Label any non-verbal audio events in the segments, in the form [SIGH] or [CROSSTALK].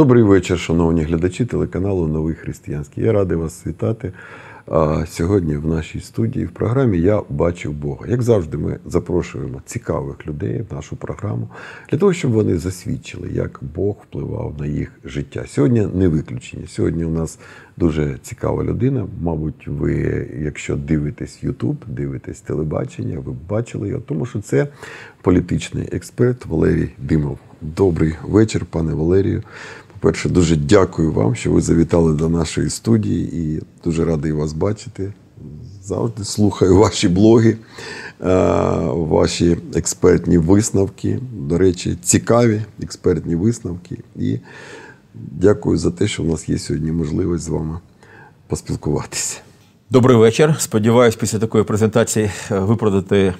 Добрий вечір, шановні глядачі телеканалу Новий Християнський. Я радий вас вітати сьогодні в нашій студії в програмі Я бачив Бога. Як завжди, ми запрошуємо цікавих людей в нашу програму для того, щоб вони засвідчили, як Бог впливав на їх життя. Сьогодні не виключення. Сьогодні у нас дуже цікава людина. Мабуть, ви, якщо дивитесь Ютуб, дивитесь телебачення, ви бачили його, тому що це політичний експерт Валерій Димов. Добрий вечір, пане Валерію. Перше, дуже дякую вам, що ви завітали до нашої студії і дуже радий вас бачити. Завжди слухаю ваші блоги, е, ваші експертні висновки. До речі, цікаві експертні висновки. І дякую за те, що в нас є сьогодні можливість з вами поспілкуватися. Добрий вечір. Сподіваюсь, після такої презентації е, виправдати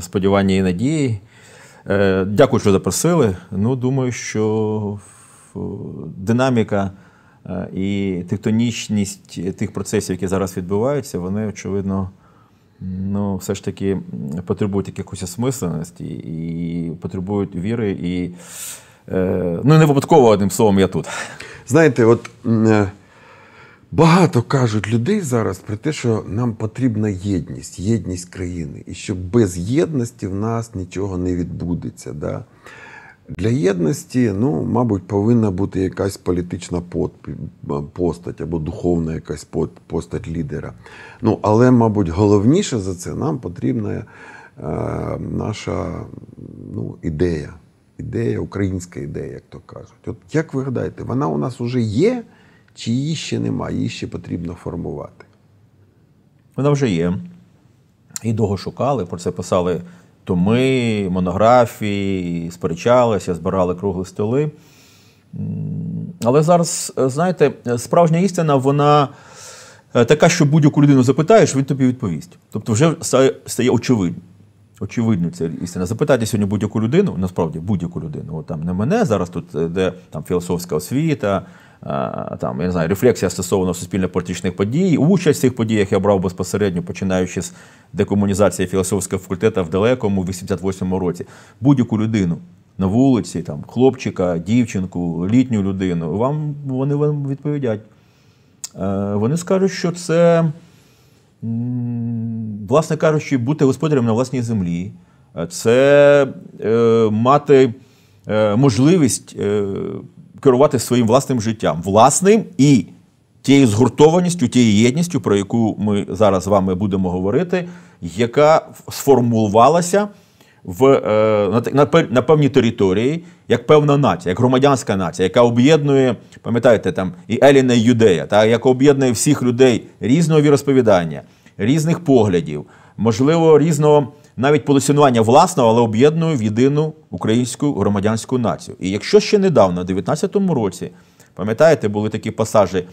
сподівання і надії. Е, дякую, що запросили. Ну, думаю, що. Е, динаміка е, і тектонічність тих процесів, які зараз відбуваються, вони, очевидно, ну, все ж таки потребують якихось осмисленості і потребують віри. І е, ну, не випадково одним словом я тут. Знаєте, от. Багато кажуть людей зараз про те, що нам потрібна єдність, єдність країни, і що без єдності в нас нічого не відбудеться. так. Для єдності, ну, мабуть, повинна бути якась політична постать або духовна якась постать лідера. Ну, Але, мабуть, головніше за це нам потрібна е, наша ну, ідея, ідея, українська ідея, як то кажуть. От Як ви гадаєте, вона у нас вже є, чи її ще нема, її ще потрібно формувати? Вона вже є. І довго шукали, про це писали томи, монографії, сперечалися, збирали кругли столи. Але зараз, е, знаєте, справжня істина, вона е, така, що будь-яку людину запитаєш, він тобі відповість. Тобто, вже стає очевидно. Очевидно, це істина. Запитайте сьогодні будь-яку людину, насправді будь-яку людину. О, там не мене зараз тут е, де там філософська освіта, Е, там я не знаю, рефлексія стосовно суспільно-політичних подій. Участь в цих подіях я брав безпосередньо, починаючи з декомунізації філософського факультету в далекому 88-му році. Будь-яку людину. На вулиці, там, хлопчика, дівчинку, літню людину, вам вони вам відповідять. Е, вони скажуть, що це, власне кажучи, бути господарем на власній землі, це е, мати можливість керувати своїм власним життям, власним і тією згуртованістю, тією єдністю, про яку ми зараз з вами будемо говорити, яка сформувалася в, е, на, на певній території як певна нація, як громадянська нація, яка об'єднує, пам'ятаєте, там і Еліна і Юдея, та яка об'єднує всіх людей різного віросповідання, різних поглядів, можливо, різного навіть позиціонування власного, але об'єднану в єдину українську громадянську націю. І якщо ще недавно, в 19-му році, пам'ятаєте, були такі пасажі, е,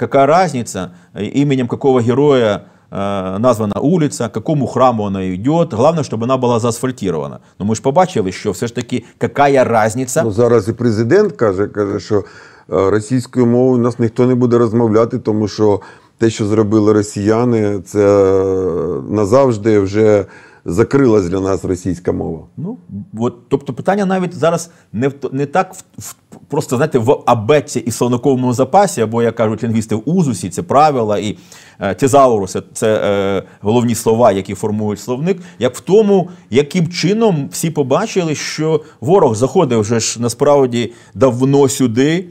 яка разниця, е, іменем якого героя е, названа улиця, якому храму вона йде, головне, щоб вона була заасфальтірована. Ну ми ж побачили, що все ж таки, яка різниця. Ну, зараз і президент каже, каже, що російською мовою нас ніхто не буде розмовляти, тому що те, що зробили росіяни, це назавжди вже закрилась для нас російська мова. Ну от, тобто, питання навіть зараз не в не так в просто знаєте, в абетці і словниковому запасі, або як кажуть лінгвісти, в узусі це правила і е, тезауруси це е, головні слова, які формують словник. Як в тому, яким чином всі побачили, що ворог заходив вже ж насправді давно сюди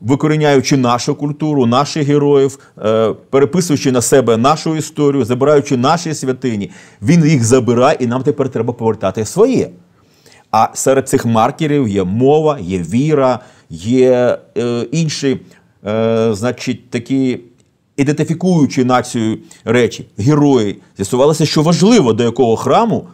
викоріняючи нашу культуру, наших героїв, е, переписуючи на себе нашу історію, забираючи наші святині, він їх забирає, і нам тепер треба повертати своє. А серед цих маркерів є мова, є віра, є е, інші, е, значить, такі ідентифікуючі націю речі, герої. З'ясувалося, що важливо, до якого храму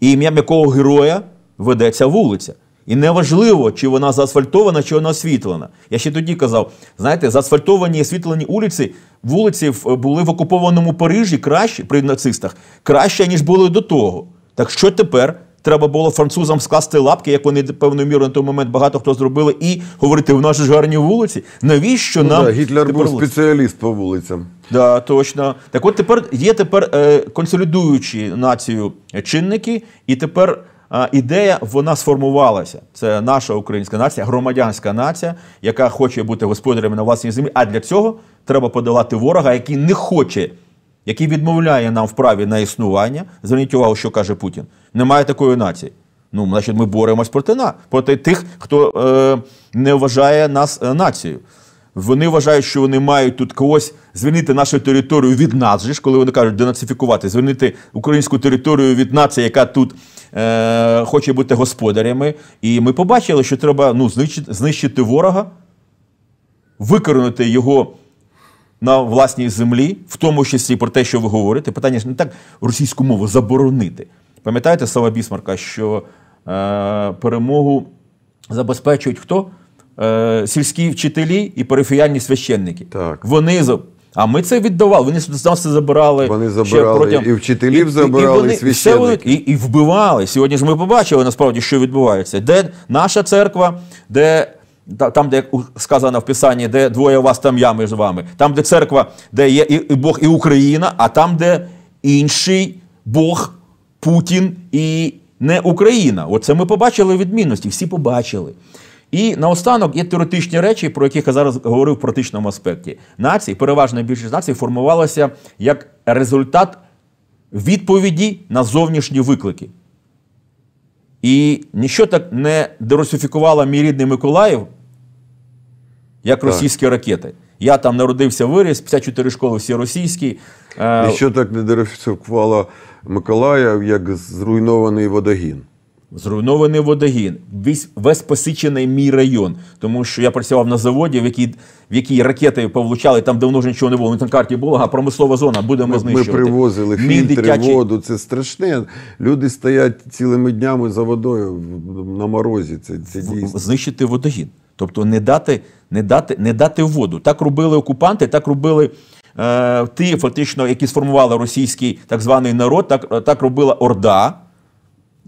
і ім'ям якого героя ведеться вулиця. І неважливо, чи вона заасфальтована, чи вона освітлена. Я ще тоді казав: знаєте, заасфальтовані і освітлені вулиці вулиці були в окупованому Парижі краще при нацистах, краще, ніж були до того. Так що тепер? Треба було французам скласти лапки, як вони певною мірою на той момент багато хто зробили, і говорити: в нас ж гарні вулиці. Навіщо ну, нам да, Гітлер був вулиці? спеціаліст по вулицям? Да, точно. Так, от тепер є тепер е, консолідуючі націю чинники, і тепер ідея вона сформувалася. Це наша українська нація, громадянська нація, яка хоче бути господарями на власній землі. А для цього треба подолати ворога, який не хоче. Який відмовляє нам в праві на існування, зверніть увагу, що каже Путін: немає такої нації. Ну, значить, ми боремось проти нас, проти тих, хто е, не вважає нас е, нацією. Вони вважають, що вони мають тут когось звільнити нашу територію від нас, ж коли вони кажуть денацифікувати, звільнити українську територію від нації, яка тут е, хоче бути господарями. І ми побачили, що треба ну, знищити, знищити ворога, викорнути його. На власній землі, в тому числі про те, що ви говорите, питання ж не так російську мову заборонити. Пам'ятаєте слова Бісмарка, що е, перемогу забезпечують хто? Е, Сільські вчителі і перифіальні священники. Так. Вони а ми це віддавали. Вони нас це забирали. Вони забирали ще протягом... і вчителів, забирали і, і, і священників. І, і вбивали. Сьогодні ж ми побачили насправді, що відбувається. Де наша церква, де там, де сказано в писанні, де двоє у вас там я між вами, там, де церква, де є і Бог, і Україна, а там, де інший Бог, Путін і не Україна. Оце ми побачили відмінності. Всі побачили. І наостанок є теоретичні речі, про яких я зараз говорив в практичному аспекті. Нації, переважна більшість націй формувалася як результат відповіді на зовнішні виклики. І ніщо так не дерусифікувало мій рідний Миколаїв, як російські ракети. Я там народився виріс, 54 школи всі російські. Е, Нічого так не дерусифікувало Миколаїв, як зруйнований водогін. Зруйнований водогін, весь весь посичений мій район, тому що я працював на заводі, в якій в якій ракети повлучали, там давно вже нічого не було. Ну, на карті було, а промислова зона будемо ми, знищувати. Ми привозили мій фільтри, дитячий... воду. Це страшне. Люди стоять цілими днями за водою на морозі. Це це дійсно. знищити водогін, тобто не дати, не дати, не дати воду. Так робили окупанти, так робили. Е, ті, фактично, які сформували російський так званий народ, так так робила Орда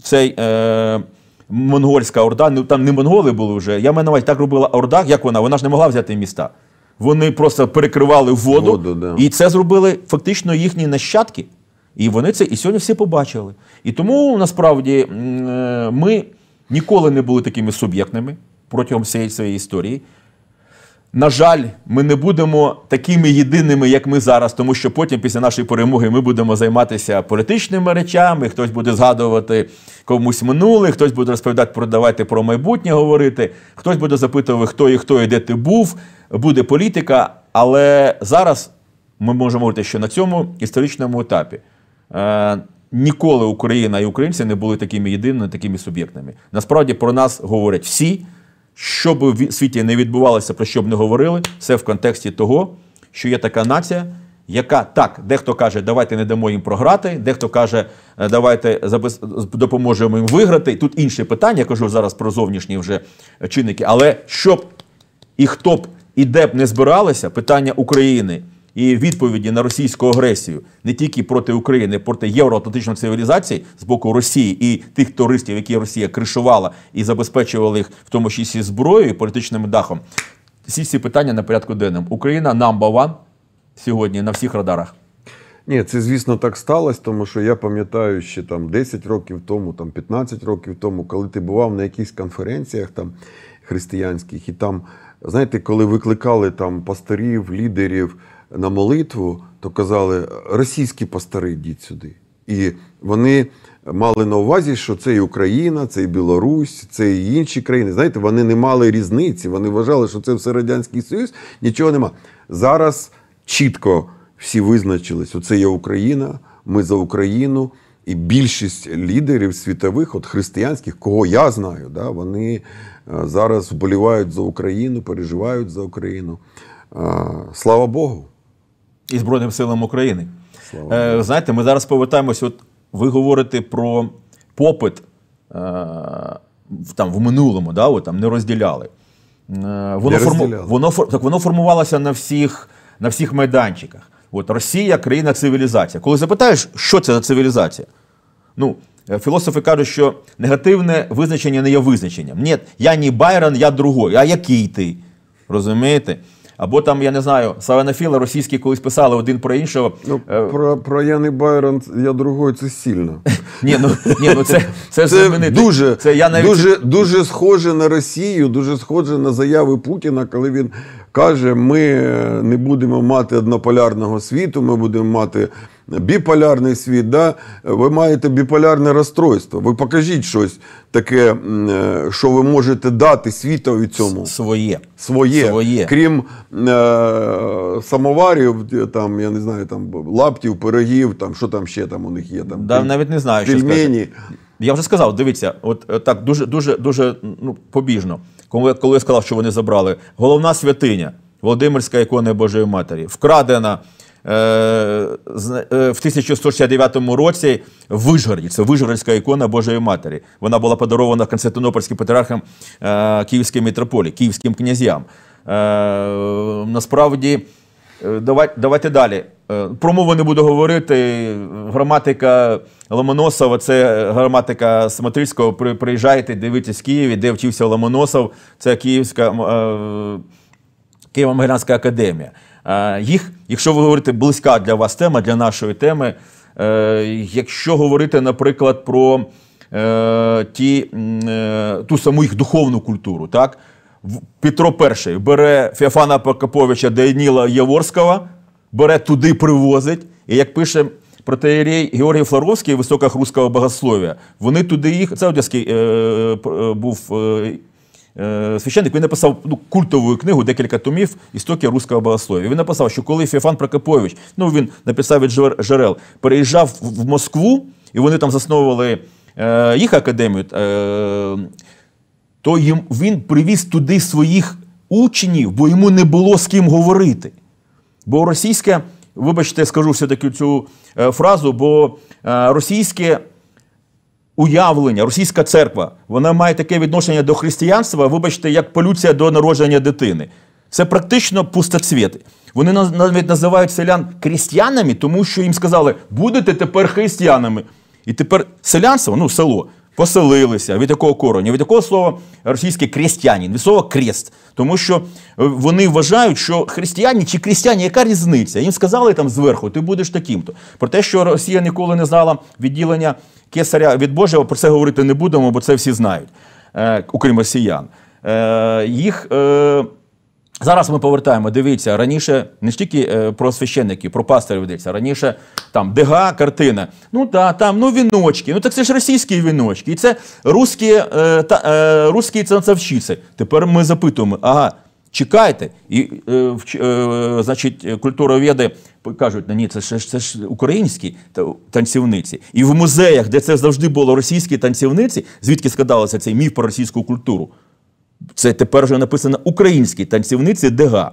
цей е, монгольська орда, ну там не монголи були вже. Я маю на увазі, так робила орда, як вона, вона ж не могла взяти міста. Вони просто перекривали воду, воду да. і це зробили фактично їхні нащадки. І вони це і сьогодні всі побачили. І тому насправді е, ми ніколи не були такими суб'єктними протягом всієї цієї історії. На жаль, ми не будемо такими єдиними, як ми зараз, тому що потім, після нашої перемоги, ми будемо займатися політичними речами. Хтось буде згадувати комусь минуле, хтось буде розповідати про давайте про майбутнє говорити, хтось буде запитувати, хто і хто і де ти був. Буде політика. Але зараз ми можемо говорити, що на цьому історичному етапі е, ніколи Україна і українці не були такими єдиними, такими суб'єктними. Насправді про нас говорять всі. Що б в світі не відбувалося, про що б не говорили, все в контексті того, що є така нація, яка так, дехто каже, давайте не дамо їм програти, дехто каже, е, давайте допоможемо їм виграти. Тут інше питання, я кажу зараз про зовнішні вже чинники. Але щоб і хто б і де б не збиралися, питання України і відповіді на російську агресію не тільки проти України, проти євроатлантичної цивілізації з боку Росії і тих туристів, які Росія кришувала і забезпечувала їх в тому числі зброєю і політичним дахом. Всі ці питання на порядку денному. Україна number one сьогодні на всіх радарах. Ні, це звісно так сталося, тому що я пам'ятаю, ще там 10 років тому, там 15 років тому, коли ти бував на якихось конференціях там християнських, і там, знаєте, коли викликали там пасторів, лідерів на молитву, то казали, російські пастори йдіть сюди. І вони мали на увазі, що це і Україна, це і Білорусь, це і інші країни. Знаєте, вони не мали різниці. Вони вважали, що це все Радянський Союз, нічого нема. Зараз чітко всі визначились: оце є Україна, ми за Україну. І більшість лідерів світових, от християнських, кого я знаю, да, вони е, зараз вболівають за Україну, переживають за Україну. Е, слава Богу і Збройним силам України. Слава. Е, знаєте, ми зараз повертаємось. От ви говорите про попит е, там в минулому, да, от, там не розділяли. Е, воно не форму... воно так, воно формувалося на всіх на всіх майданчиках. От Росія країна цивілізація. Коли запитаєш, що це за цивілізація? Ну, Філософи кажуть, що негативне визначення не є визначенням. Ні, я не Байрон, я другой. А який ти? Розумієте? Або там, я не знаю, Савенафіла російські колись писали один про іншого. Ну, е, Про про Яни Байрон я другою це сильно. [LAUGHS] Ні, ну ні, ну це це, це дуже це я навіть... дуже, дуже схоже на Росію, дуже схоже на заяви Путіна, коли він каже: ми не будемо мати однополярного світу, ми будемо мати біполярний світ, да? ви маєте біполярне розстройство. Ви покажіть щось таке, е, що ви можете дати світові цьому. Своє. Своє. Своє. Крім е- самоварів, е, там, я не знаю, там лаптів, пирогів, там, що там ще там у них є. Там, да, Навіть не знаю, що Я вже сказав, дивіться, от е, так дуже дуже дуже ну, побіжно. Коли коли я сказав, що вони забрали, головна святиня Володимирська ікона Божої Матері, вкрадена. Е, е, в 1169 році в Вижгороді. Це Вижгородська ікона Божої Матері. Вона була подарована Константинопольським патріархам е, Київської митрополії, Київським князям. Насправді, давайте далі. Про мову не буду говорити. Граматика Ломоносова це граматика Смотрицького. приїжджайте, дивитесь в Києві, де вчився Ломоносов. Це Київська Києво-Могилянська академія. Е, їх, якщо ви говорите близька для вас тема, для нашої теми, е, якщо говорити, наприклад, про е, ті, ту саму їх духовну культуру, так? Петро І бере Феофана Прокоповича Даніла Яворського, бере туди, привозить, і як пише протеєрей Георгій Флоровський в високах руського богослов'я, вони туди їх. Це одеський е, е, був е, Е, священник, він написав ну, культову книгу, декілька томів істоки руського богослов'я. Він написав, що коли Феофан Прокопович, ну він написав від джерел, переїжджав в Москву, і вони там засновували е, їх академію, е, то їм, він привіз туди своїх учнів, бо йому не було з ким говорити. Бо російське, вибачте, скажу все-таки цю фразу, бо російське уявлення, російська церква, вона має таке відношення до християнства, вибачте, як полюція до народження дитини. Це практично пустоцвіти. Вони навіть називають селян крістянами, тому що їм сказали, будете тепер християнами. І тепер селянство, ну село, поселилися від якого корення, від якого слова російське крестьянін, від слова крест, тому що е, вони вважають, що християні чи крістяні, яка різниця? Їм сказали там зверху, ти будеш таким-то. Про те, що Росія ніколи не знала відділення кесаря від Божого, про це говорити не будемо, бо це всі знають, е, окрім росіян. Е, їх Зараз ми повертаємо. Дивіться, раніше не тільки е, про священників, про пасторів йдеться. Раніше там дега, картина. Ну та там ну віночки. Ну так це ж російські віночки. І це русські е, та е, русські цанцевщиці. Тепер ми запитуємо, ага, чекайте. І е, е, значить, культуроведи кажуть, ну ні, це ж це ж українські танцівниці. І в музеях, де це завжди було російські танцівниці, звідки складалося цей міф про російську культуру це тепер вже написано українській танцівниці Дега.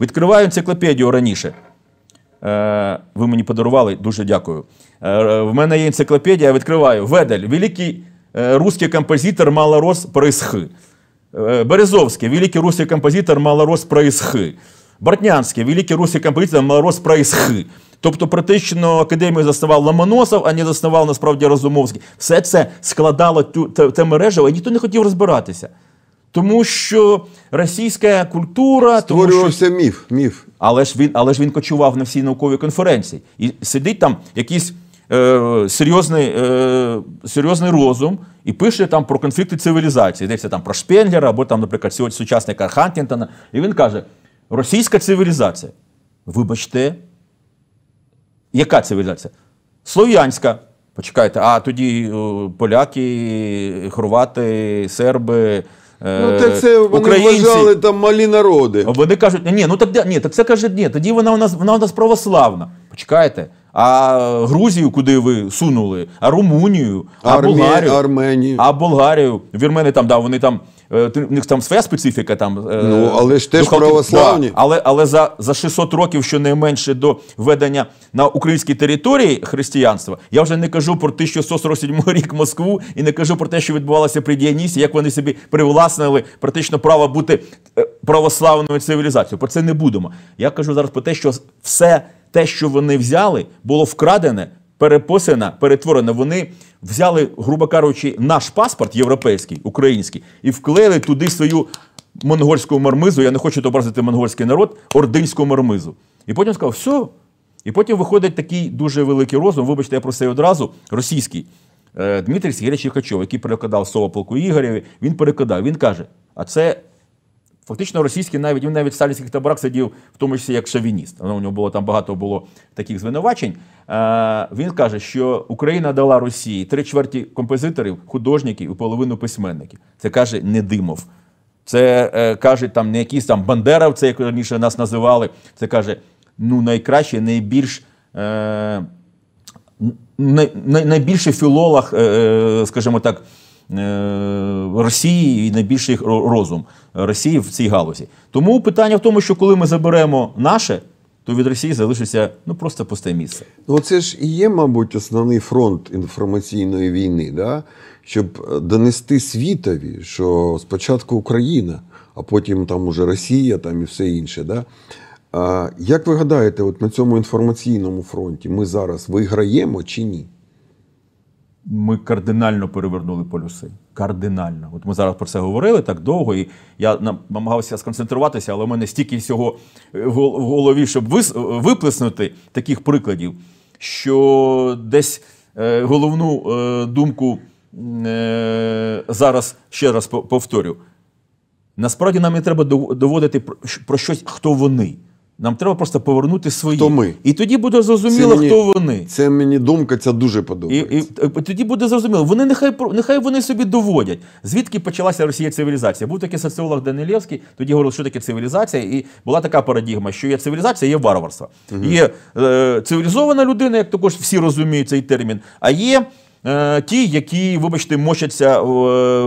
Відкриваю енциклопедію раніше. Е, ви мені подарували, дуже дякую. Е, в мене є енциклопедія, я відкриваю. Ведель, великий е, русський композитор малорос происхи. Е, Березовський, великий русский композитор малорос происхи. Бортнянський, великий русский композитор малорос происхи. Тобто про те, що академію заснував Ломоносов, а не заснував насправді Розумовський. Все це складало те мережу, і ніхто не хотів розбиратися тому що російська культура створювався тому, що... міф. міф. Але ж він, але ж він кочував на всій науковій конференції. І сидить там якийсь е, серйозний е, серйозний розум і пише там про конфлікти цивілізації. Йдеться там про Шпенглера або, там, наприклад, сучасника Хантінтона. І він каже: російська цивілізація. Вибачте, яка цивілізація? Слов'янська. Почекайте, а тоді е, поляки, хорвати, серби. Е, ну, так це вони українці. вважали там малі народи. Вони кажуть, ні, ну так ні, так це каже, ні, тоді вона у нас вона у нас православна. Почекайте. А Грузію, куди ви сунули, а Румунію, а Армі... Болгарію, Арменію. а Болгарію. Вірмени там, да, вони там у е, них там своя специфіка. там. Е, ну, Але ж теж православні. Да, але але за за 600 років, що щонайменше до введення на українській території християнства, я вже не кажу про 1647 рік Москву і не кажу про те, що відбувалося при Діанісі, як вони собі привласнили практично право бути е, православною цивілізацією. Про це не будемо. Я кажу зараз про те, що все те, що вони взяли, було вкрадене Перепосена, перетворена. Вони взяли, грубо кажучи, наш паспорт європейський, український, і вклеїли туди свою монгольську мармизу. Я не хочу образити монгольський народ, ординську мармизу. І потім сказав, все. І потім виходить такий дуже великий розум. Вибачте, я про це одразу російський. Е, Дмитрій Сергійович Єрхачов, який перекладав слово полку Ігореві, він перекладав. Він каже: а це Фактично російський навіть він навіть в сталінських таборах сидів, в тому числі як шовініст. Ну, у нього було там багато було таких звинувачень. Е, він каже, що Україна дала Росії три чверті композиторів, художників і половину письменників. Це каже не димов. Це е, каже там не якісь там це як раніше нас називали. Це каже ну найкраще, найбільш. Е, найбільше філолог, е, скажімо так, Е, Росії і найбільший розум Росії в цій галузі. Тому питання в тому, що коли ми заберемо наше, то від Росії залишиться ну просто пусте місце. Ну це ж і є, мабуть, основний фронт інформаційної війни, да? щоб е, донести світові, що спочатку Україна, а потім там уже Росія, там і все інше. Да? А, Як ви гадаєте, от на цьому інформаційному фронті ми зараз виграємо чи ні? ми кардинально перевернули полюси. Кардинально. От ми зараз про це говорили так довго, і я намагався сконцентруватися, але в мене стільки всього е, в голові, щоб е, виплеснути таких прикладів, що десь е, головну думку зараз ще раз повторю. Насправді нам не треба доводити про щось, хто вони. Нам треба просто повернути свої. Хто ми? І тоді буде зрозуміло, мені, хто вони. Це мені думка, ця дуже подобається. І, і, е, і Тоді буде зрозуміло. Вони нехай нехай вони собі доводять, звідки почалася Росія цивілізація. Був такий соціолог Данилєвський, тоді говорив, що таке цивілізація, і була така парадігма, що є цивілізація, є варварство. Угу. Є е, цивілізована людина, як також всі розуміють цей термін, а є. Е, ті, які, вибачте, мочаться,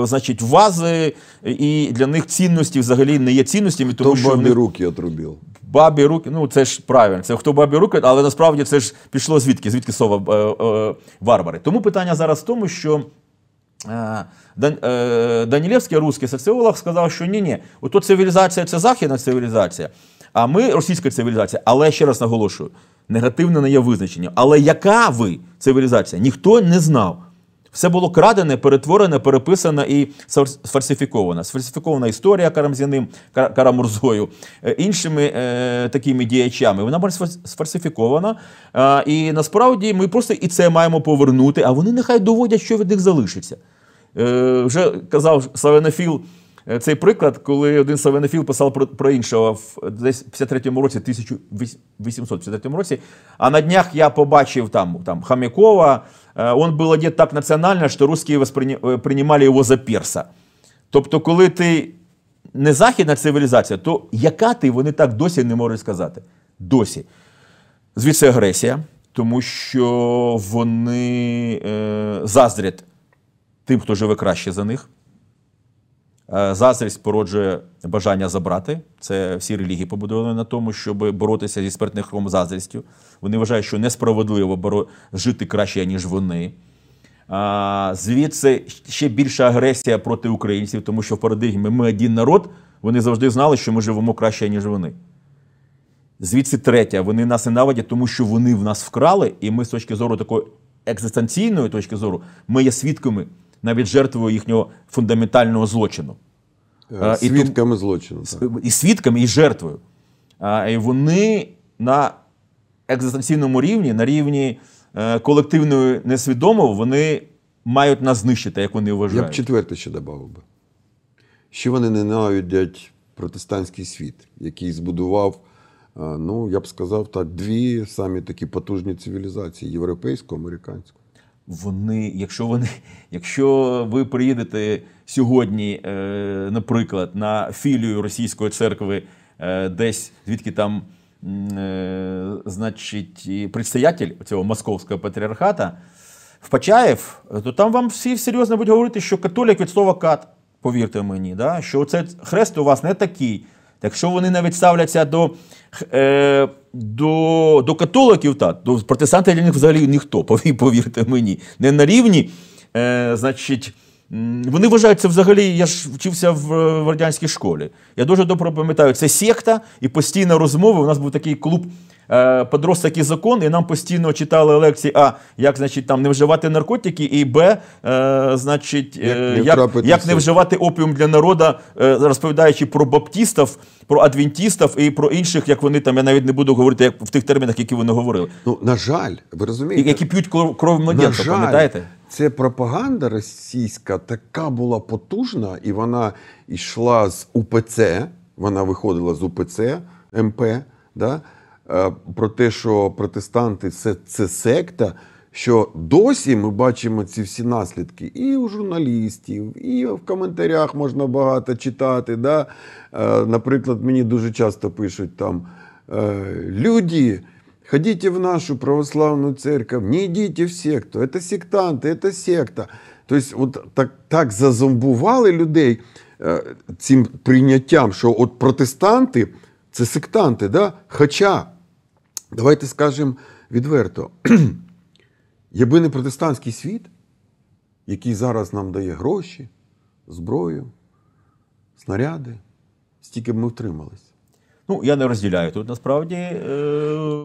значить, вази, і для них цінності взагалі не є цінностями, тому Хто бабі них... руки отрубив. Бабі руки, ну це ж правильно, це хто бабі руки, але насправді це ж пішло звідки? Звідки сова е, е, варвари? Тому питання зараз в тому, що. Е, е, Данілевський русський соціолог, сказав, що ні-ні, ото цивілізація це західна цивілізація, а ми російська цивілізація. Але ще раз наголошую, негативне не є визначення. Але яка ви цивілізація? Ніхто не знав. Все було крадене, перетворене, переписане і сфальсифіковане. Сфальсифікована історія Карамзіним, Карамурзою, е, іншими е, такими діячами. Вона була сфальсифікована. Е, і насправді ми просто і це маємо повернути, а вони нехай доводять, що від них залишиться. Е, Вже казав Славянофіл Е, цей приклад, коли один Савенофіл писав про про іншого в десь 53-му році, 1853 році. А на днях я побачив там там Хомякова, е, он був одет так національно, що русські е, приймали його за пірса. Тобто, коли ти не західна цивілізація, то яка ти вони так досі не можуть сказати? Досі. Звідси агресія, тому що вони е, заздрять тим, хто живе краще за них. Е, заздрість породжує бажання забрати. Це всі релігії побудовані на тому, щоб боротися зі спиртнихом заздрістю. Вони вважають, що несправедливо боро... жити краще, ніж вони. А, Звідси ще більша агресія проти українців, тому що в парадигмі ми один народ, вони завжди знали, що ми живемо краще, ніж вони. Звідси третя, вони нас ненавидять, тому що вони в нас вкрали, і ми з точки зору такої екзистенційної точки зору, ми є свідками навіть жертвою їхнього фундаментального злочину. Е, свідками і, злочину. Так. І свідками, і жертвою. І Вони на екзистенційному рівні, на рівні е, колективної несвідомого, вони мають нас знищити, як вони вважають. Я б четверте ще додав би. Що вони ненавидять протестантський світ, який збудував, е, ну я б сказав так, дві самі такі потужні цивілізації європейську, американську. Вони, якщо вони, [LAUGHS] якщо ви приїдете сьогодні, е, наприклад, на філію російської церкви, е, десь звідки там, е, значить, предстоятель цього московського патріархата в Пачаєв, то там вам всі серйозно будуть говорити, що католік від слова кат, повірте мені, да? що цей хрест у вас не такий. Якщо вони навіть ставляться до е, до, до католиків, та до протестантів для них взагалі ніхто, [LAUGHS] повірте мені, не на рівні, е, значить. Вони вважаються взагалі. Я ж вчився в, в радянській школі. Я дуже добре пам'ятаю, це секта і постійна розмова. У нас був такий клуб Е, подростаки закон, і нам постійно читали лекції, а як значить там не вживати наркотики, і Б, е, значить, як, е, як, як не вживати опіум для народа, розповідаючи про баптістів, про адвентістів і про інших, як вони там, я навіть не буду говорити як в тих термінах, які вони говорили. Ну на жаль, ви розумієте, які п'ють кров, кров младенця, пам'ятаєте? Це пропаганда російська така була потужна, і вона йшла з УПЦ. Вона виходила з УПЦ МП. да, Е, про те, що протестанти це, це секта. Що досі ми бачимо ці всі наслідки і у журналістів, і в коментарях можна багато читати. Да? Е, наприклад, мені дуже часто пишуть там е, люди, ходіть в нашу православну церковь, не йдіть в секту, це сектанти, це секта. Тобто, от так так зазомбували людей цим прийняттям, що от протестанти це сектанти. Да? Хоча Давайте скажемо відверто: [CLEARS THROAT] якби не протестантський світ, який зараз нам дає гроші, зброю, снаряди, стільки б ми втримались. Ну, я не розділяю тут насправді. Е...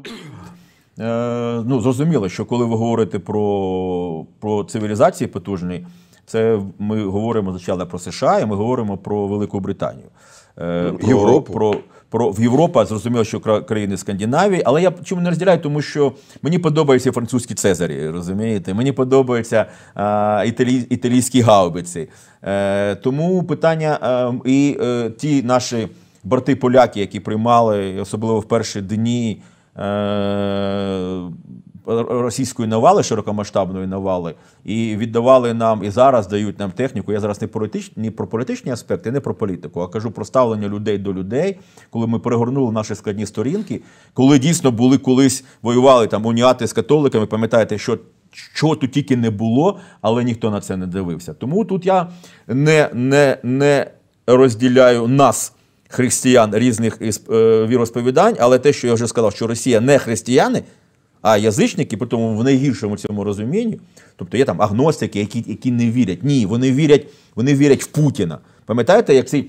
Е, ну, Зрозуміло, що коли ви говорите про про цивілізації потужні, це ми говоримо звичайно про США і ми говоримо про Велику Британію. Е, ну, про, Європу. Про, про Європа, зрозуміло, що країни Скандинавії, але я чому не розділяю, тому що мені подобаються французькі Цезарі, розумієте? Мені подобаються а, італій, італійські гаубиці. Е, тому питання е, і е, ті наші брати поляки, які приймали, особливо в перші дні. Е, російської навали, широкомасштабної навали, і віддавали нам і зараз дають нам техніку. Я зараз не політичні, не про політичні аспекти, не про політику, а кажу про ставлення людей до людей, коли ми перегорнули наші складні сторінки, коли дійсно були колись воювали там уніати з католиками, пам'ятаєте, що. Що тут тільки не було, але ніхто на це не дивився. Тому тут я не не, не розділяю нас, християн різних е, віросповідань, але те, що я вже сказав, що Росія не християни, а язичники, при тому в найгіршому цьому розумінні, тобто є там агностики, які які не вірять. Ні, вони вірять вони вірять в Путіна. Пам'ятаєте, як ці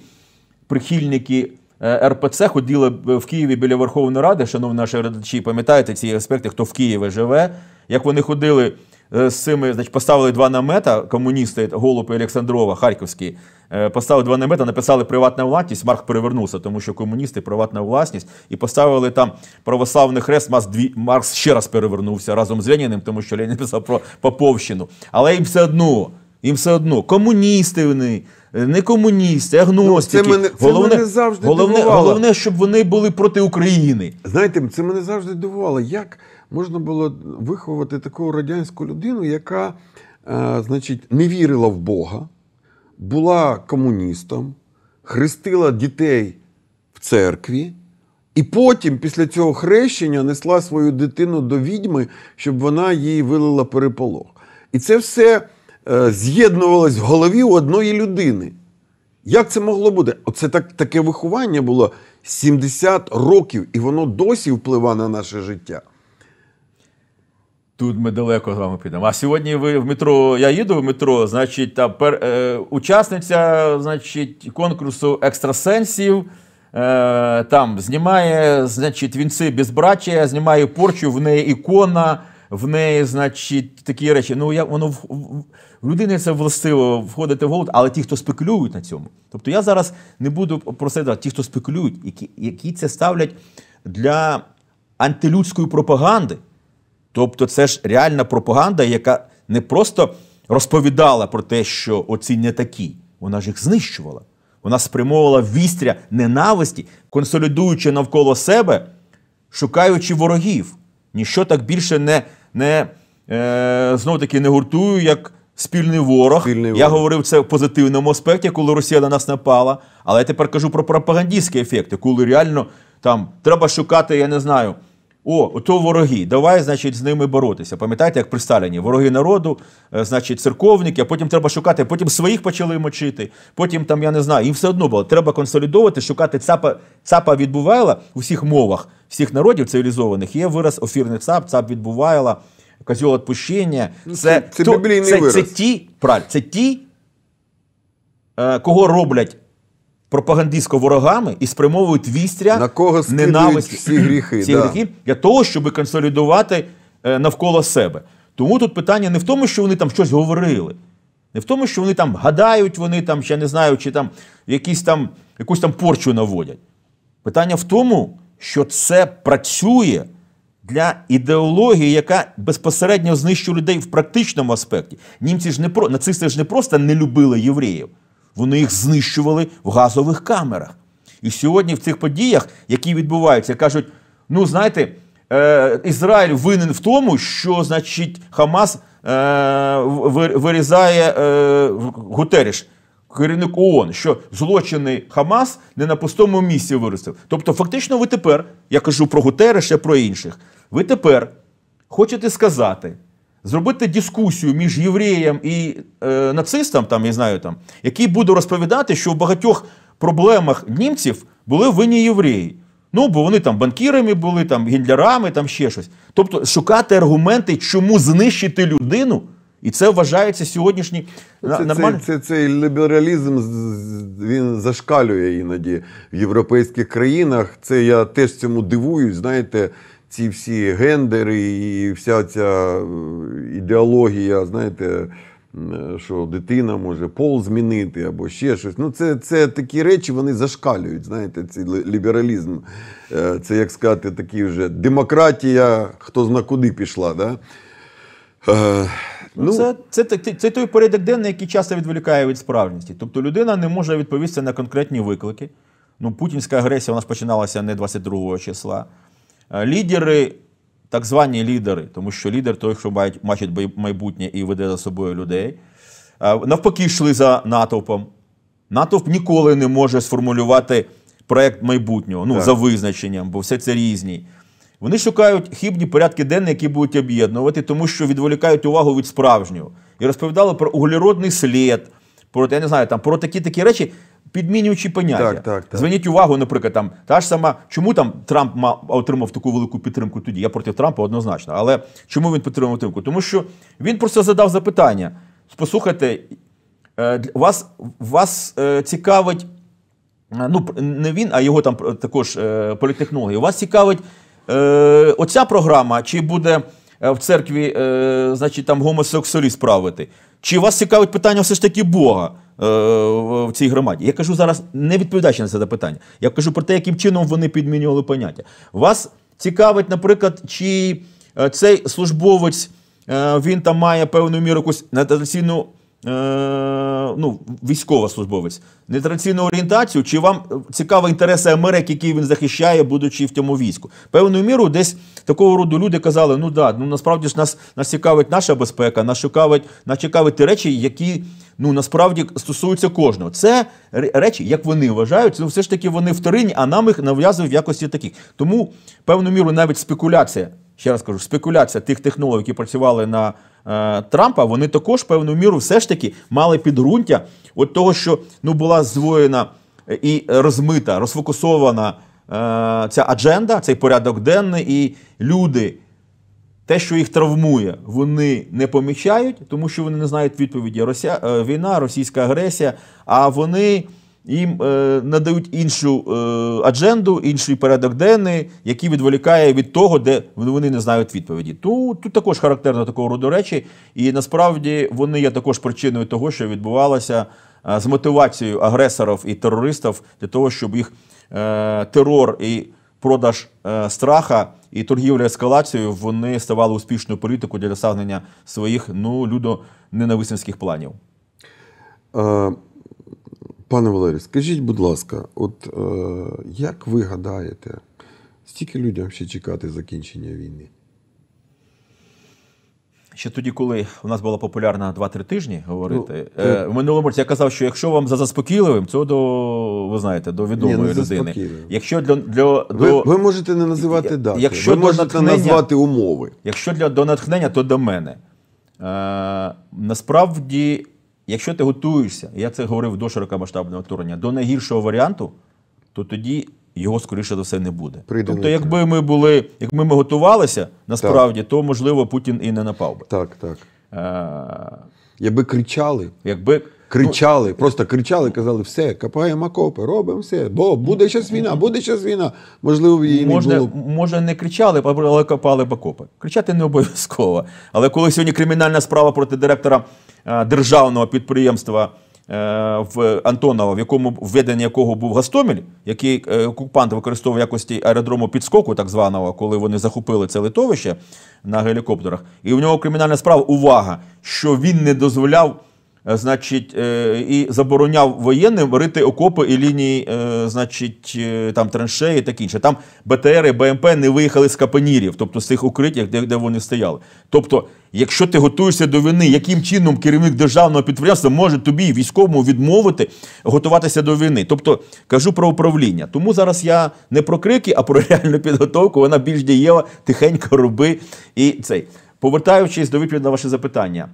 прихильники е, РПЦ ходили в Києві біля Верховної Ради, шановні наші глядачі, пам'ятаєте ці аспекти, хто в Києві живе, як вони ходили Е, з цими значить, поставили два намета, комуністи Голуб і Олександрова, Харківські, е, поставили два намета, написали приватна власність. Марк перевернувся, тому що комуністи приватна власність, і поставили там православний хрест. Маркс ще раз перевернувся разом з Леніним, тому що Ленін писав про Поповщину. Але їм все одно. Їм все одно комуністи вони, не комуністи, агностики. Ну, це мене, це головне, мене завжди головне, головне, щоб вони були проти України. Знаєте, це мене завжди дивувало. Як можна було виховати таку радянську людину, яка е, значить, не вірила в Бога, була комуністом, хрестила дітей в церкві. І потім, після цього хрещення, несла свою дитину до відьми, щоб вона їй вилила переполох. І це все е, з'єднувалось в голові у одної людини. Як це могло бути? Оце так, таке виховання було 70 років, і воно досі впливає на наше життя. Тут ми далеко з вами підемо. А сьогодні ви в метро. Я їду в метро, значить, та пер, е, учасниця значить, конкурсу екстрасенсів. Е, там знімає значить, вінці безбрачя, знімає порчу, в неї ікона, в неї, значить, такі речі. Ну, я, воно в, в, людини це властиво входити в голод, але ті, хто спекулюють на цьому. Тобто я зараз не буду про це Ті, хто спекулюють, які, які це ставлять для антилюдської пропаганди. Тобто, це ж реальна пропаганда, яка не просто розповідала про те, що оці не такі, вона ж їх знищувала. Вона спрямовувала вістря ненависті, консолідуючи навколо себе, шукаючи ворогів. Ніщо так більше не не е, знову таки не гуртує, як спільний ворог. Спільний Я говорив це в позитивному аспекті, коли Росія на нас напала. Але я тепер кажу про пропагандистські ефекти, коли реально там треба шукати, я не знаю. О, то вороги. Давай, значить, з ними боротися. Пам'ятаєте, як при Сталіні? Вороги народу, е, значить, церковники, а потім треба шукати, потім своїх почали мочити. Потім там, я не знаю, їм все одно було. Треба консолідовувати, шукати цапа Цапа відбувала у всіх мовах, всіх народів цивілізованих. Є вираз офірний цап, цап відбувала, козьол відпущення. Ну, це це, це, це, це ті, правильно, це ті, е, кого роблять пропагандистсько ворогами і спрямовують вістря на кого ненависть всі гріхи всі да. гріхи для того, щоб консолідувати е, навколо себе. Тому тут питання не в тому, що вони там щось говорили, не в тому, що вони там гадають, вони там ще не знаю, чи там якісь там якусь там порчу наводять. Питання в тому, що це працює. Для ідеології, яка безпосередньо знищує людей в практичному аспекті, німці ж не про нацисти ж не просто не любили євреїв. Вони їх знищували в газових камерах. І сьогодні в цих подіях, які відбуваються, кажуть: ну знаєте, е, Ізраїль винен в тому, що значить Хамас е, вирізає е, Гутеріш, керівник ООН, що злочинний Хамас не на пустому місці виростив. Тобто, фактично, ви тепер, я кажу про Гутеріша, про інших, ви тепер хочете сказати. Зробити дискусію між євреєм і е, нацистом, там я знаю, там який буде розповідати, що в багатьох проблемах німців були винні євреї. Ну бо вони там банкірами були, там гіндлярами, там ще щось. Тобто шукати аргументи, чому знищити людину, і це вважається сьогоднішній нормальним. Це, це, Цей лібералізм він зашкалює іноді в європейських країнах. Це я теж цьому дивуюсь, знаєте ці всі гендери і вся ця е, ідеологія, знаєте, е, що дитина може пол змінити або ще щось. Ну, це це такі речі, вони зашкалюють. Знаєте, цей лібералізм. Е, це, як сказати, такі вже демократія, хто зна куди пішла. Да? Ну, ну, це, це це, той порядок денний, який часто відволікає від справжності. Тобто людина не може відповісти на конкретні виклики. Ну, Путінська агресія вона ж починалася не 22 числа. Е, лідери, так звані лідери, тому що лідер той, що бачить майбутнє і веде за собою людей, е, навпаки, йшли за натовпом. Натовп ніколи не може сформулювати проект майбутнього, ну, так. за визначенням, бо все це різні. Вони шукають хибні порядки денні, які будуть об'єднувати, тому що відволікають увагу від справжнього. І розповідали про углеродний слід, про я не знаю, там, про такі такі речі підмінюючи поняття. Так, так, так. Зверніть увагу, наприклад, там та ж сама, чому там Трамп мав, отримав таку велику підтримку тоді? Я проти Трампа однозначно. Але чому він підтримав підтримку? Тому що він просто задав запитання. Послухайте, е, вас вас е, цікавить, е, ну не він, а його там також політехнологи. Вас цікавить оця програма, чи буде. Е, в церкві, е, значить, там гомосексуаліст правити. Чи вас цікавить питання все ж таки Бога е, в цій громаді? Я кажу зараз, не відповідаючи на це питання. Я кажу про те, яким чином вони підмінювали поняття. Вас цікавить, наприклад, чи е, цей службовець е, він там має певну міру якусь на традиційну. Е, ну, військовослужбовець, нетрадиційну орієнтацію, чи вам е, цікаві інтереси Америки, які він захищає, будучи в цьому війську? Певною мірою десь такого роду люди казали, ну да, ну насправді ж нас нас цікавить наша безпека, нас цікавить, нас цікавить ті речі, які ну насправді стосуються кожного. Це речі, як вони вважають, ну все ж таки вони вторинні, а нам їх нав'язують в якості таких. Тому певну міру навіть спекуляція ще раз кажу, спекуляція тих технологій, які працювали на е, Трампа, вони також певну міру все ж таки мали підґрунтя от того, що ну була звоєна е, і розмита, розфокусована е, ця адженда, цей порядок денний, і люди. Те, що їх травмує, вони не помічають, тому що вони не знають відповіді Рося... Е, війна, російська агресія, а вони їм е, надають іншу е, адженду, інший порядок денний, який відволікає від того, де вони не знають відповіді. Тут, тут також характерно такого роду речі, і насправді вони є також причиною того, що відбувалося е, з мотивацією агресорів і терористів для того, щоб їх терор і продаж страха і торгівля ескалацією вони ставали успішною політикою для досягнення своїх ну людоненависницьких планів. Uh... Пане Валерію, скажіть, будь ласка, от е, як ви гадаєте, стільки людям ще чекати закінчення війни? Ще тоді, коли у нас була популярна 2-3 тижні говорити, ну, е, е, в минулому році я казав, що якщо вам за заспокійливим, це до ви знаєте, до відомої людини. Якщо для для ви, до ви можете не називати дати, якщо ви можете назвати умови. Якщо для до натхнення, то до мене. Е, Насправді якщо ти готуєшся, я це говорив до широкомасштабного вторгнення, до найгіршого варіанту, то тоді його скоріше за все не буде. Прийдемо. Тобто, якби ми були, якби ми готувалися насправді, так. то можливо Путін і не напав би. Так, так. Е, Якби кричали, якби кричали, ну, просто кричали, казали, все, копаємо окопи, робимо все. Бо буде зараз війна, буде зараз війна. Можливо, її можна, не було. Може, не кричали, але копали б окопи. Кричати не обов'язково. Але коли сьогодні кримінальна справа проти директора е, державного підприємства е, в Антонова, в якому введення якого був Гастоміль, який е, окупант використовував в якості аеродрому підскоку, так званого, коли вони захопили це литовище на гелікоптерах, і в нього кримінальна справа увага, що він не дозволяв. Е, значить, е, і забороняв воєнним рити окопи і лінії, е, значить, там траншеї та інше. Там БТР і БМП не виїхали з капонірів, тобто з тих укриттях, де де вони стояли. Тобто, якщо ти готуєшся до війни, яким чином керівник державного підприємства може тобі військовому відмовити готуватися до війни? Тобто кажу про управління. Тому зараз я не про крики, а про [LAUGHS] реальну підготовку. Вона більш дієва, тихенько роби і цей. Повертаючись до відповіді на ваше запитання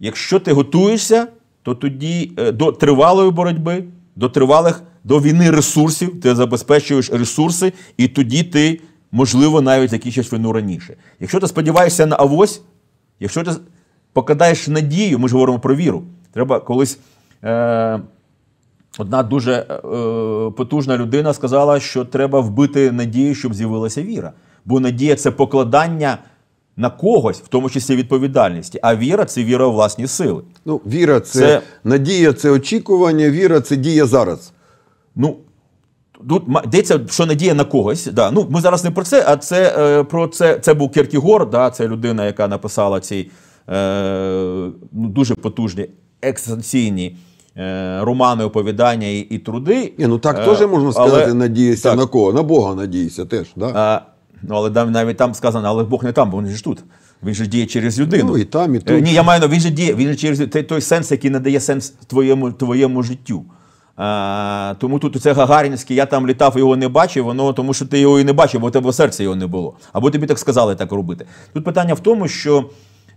якщо ти готуєшся, то тоді е, до тривалої боротьби, до тривалих до війни ресурсів, ти забезпечуєш ресурси, і тоді ти, можливо, навіть закінчиш війну раніше. Якщо ти сподіваєшся на авось, якщо ти покидаєш надію, ми ж говоримо про віру. Треба колись. Е- Одна дуже е, потужна людина сказала, що треба вбити надію, щоб з'явилася віра. Бо надія це покладання на когось, в тому числі відповідальності. А віра це віра у власні сили. Ну, віра це, це... надія, це очікування, віра це дія зараз. Ну, Тут йдеться, що надія на когось. Да. Ну, Ми зараз не про це, а це е, про це. Це був Кіркігор, да, це людина, яка написала ці е, ну, дуже потужні екстанційні е, романи, оповідання і і труди. Ні, Ну так е, теж можна сказати, надіяся так. на кого? На Бога надійся теж. Да? А, Ну, але навіть там сказано, але Бог не там, бо він ж тут. Він же діє через людину. Ну, і там, і е, тут. Ні, я маю, він же діє, він же через той, той сенс, який надає сенс твоєму твоєму життю. А, Тому тут це Гагарінське, я там літав, його не бачив, воно тому що ти його і не бачив, бо в тебе серця його не було. Або тобі так сказали так робити. Тут питання в тому, що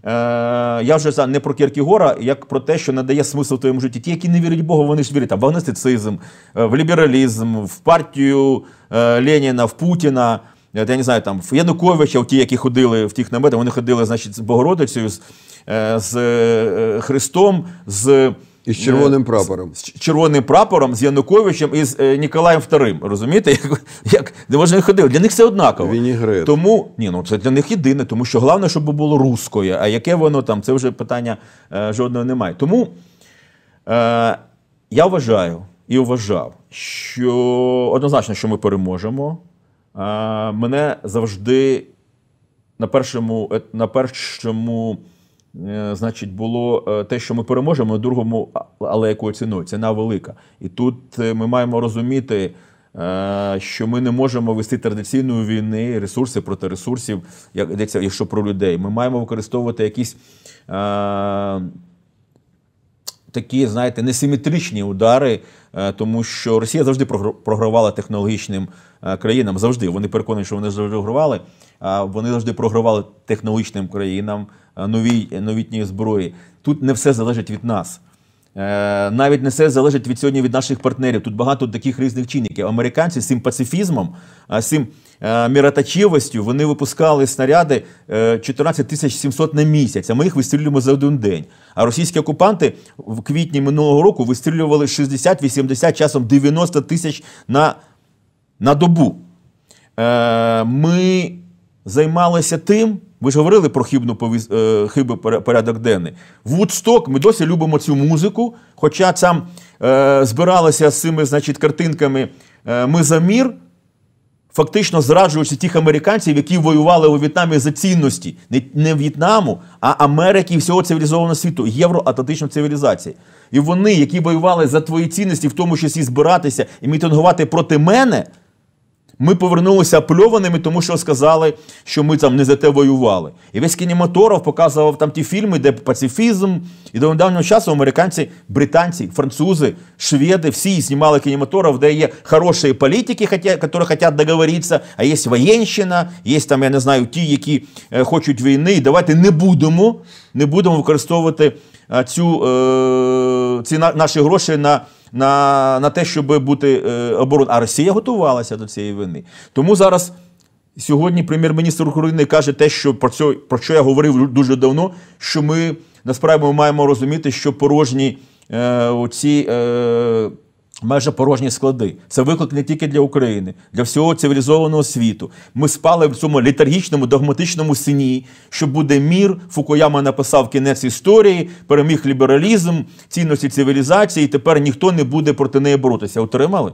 е, я вже за не про Кіркігора, як про те, що надає смисл в твоєму житті. Ті, які не вірять Богу, вони ж вірять там, в агностицизм, е, в лібералізм, в партію е, Леніна, в Путіна я не знаю, там в Януковича, ті, які ходили в тих наметах, вони ходили, значить, з Богородицею, з, е, з е, Христом, з. І з червоним е, прапором. З, з червоним прапором, з Януковичем і з е, Ніколаєм II, розумієте? [LAUGHS] Як, як, Де можна ходили? Для них все однаково. Вінігрет. Тому ні, ну це для них єдине, тому що головне, щоб було рускоє. А яке воно там, це вже питання е, жодного немає. Тому е, я вважаю і вважав, що однозначно, що ми переможемо мене завжди на першому на першому е, значить, було е, те, що ми переможемо, на другому, але якою ціною ціна велика. І тут е, ми маємо розуміти. Що ми не можемо вести традиційної війни, ресурси проти ресурсів, як йдеться, якщо про людей. Ми маємо використовувати якісь такі, знаєте, несиметричні удари Е, тому що Росія завжди програвала технологічним е, країнам. Завжди вони переконані, що вони завжди програвали. Вони завжди програвали технологічним країнам е, новій новітній зброї. Тут не все залежить від нас. Е, навіть не все залежить від сьогодні від наших партнерів. Тут багато таких різних чинників. Американці з цим пацифізмом, з цим е, міротачівостю вони випускали снаряди 14 е, тисяч 700 на місяць. А ми їх вистрілюємо за один день. А російські окупанти в квітні минулого року вистрілювали 60-80, часом 90 тисяч на, на добу. Ми займалися тим. Ви ж говорили про хибну повіс... Е, хиби порядок денний. Вудсток, ми досі любимо цю музику. Хоча там е, збиралися з цими значить, картинками е, Ми за мір, фактично зраджуючи тих американців, які воювали у В'єтнамі за цінності не, не В'єтнаму, а Америки і всього цивілізованого світу, євроатлантичної цивілізації. І вони, які воювали за твої цінності, в тому числі збиратися і мітингувати проти мене. Ми повернулися пльованими, тому що сказали, що ми там не за те воювали. І весь кінематоров показував там ті фільми, де пацифізм. І до недавнього часу американці, британці, французи, шведи, всі знімали кінематоров, де є хороші політики, які хочуть договоритися, а є воєнщина, є там, я не знаю, ті, які е, хочуть війни. І давайте не будемо не будемо використовувати е, цю, е, ці наші гроші на на на те, щоб бути е, оборон. А Росія готувалася до цієї війни. Тому зараз сьогодні прем'єр-міністр України каже те, що про це, про що я говорив дуже давно, що ми насправді ми маємо розуміти, що порожні е, оці. Е, Майже порожні склади. Це виклик не тільки для України, для всього цивілізованого світу. Ми спали в цьому літаргічному, догматичному сні, що буде мір. Фукуяма написав кінець історії, переміг лібералізм, цінності цивілізації, і тепер ніхто не буде проти неї боротися. Отримали?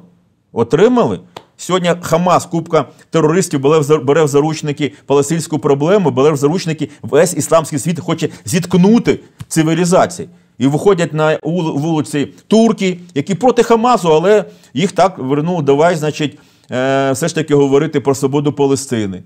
Отримали? Сьогодні Хамас, купка терористів, бере в заручники палестинську проблему, бере в заручники весь ісламський світ, хоче зіткнути цивілізації. І виходять на вулиці турки, які проти Хамасу, але їх так вернули, давай, значить, е, все ж таки говорити про свободу Палестини.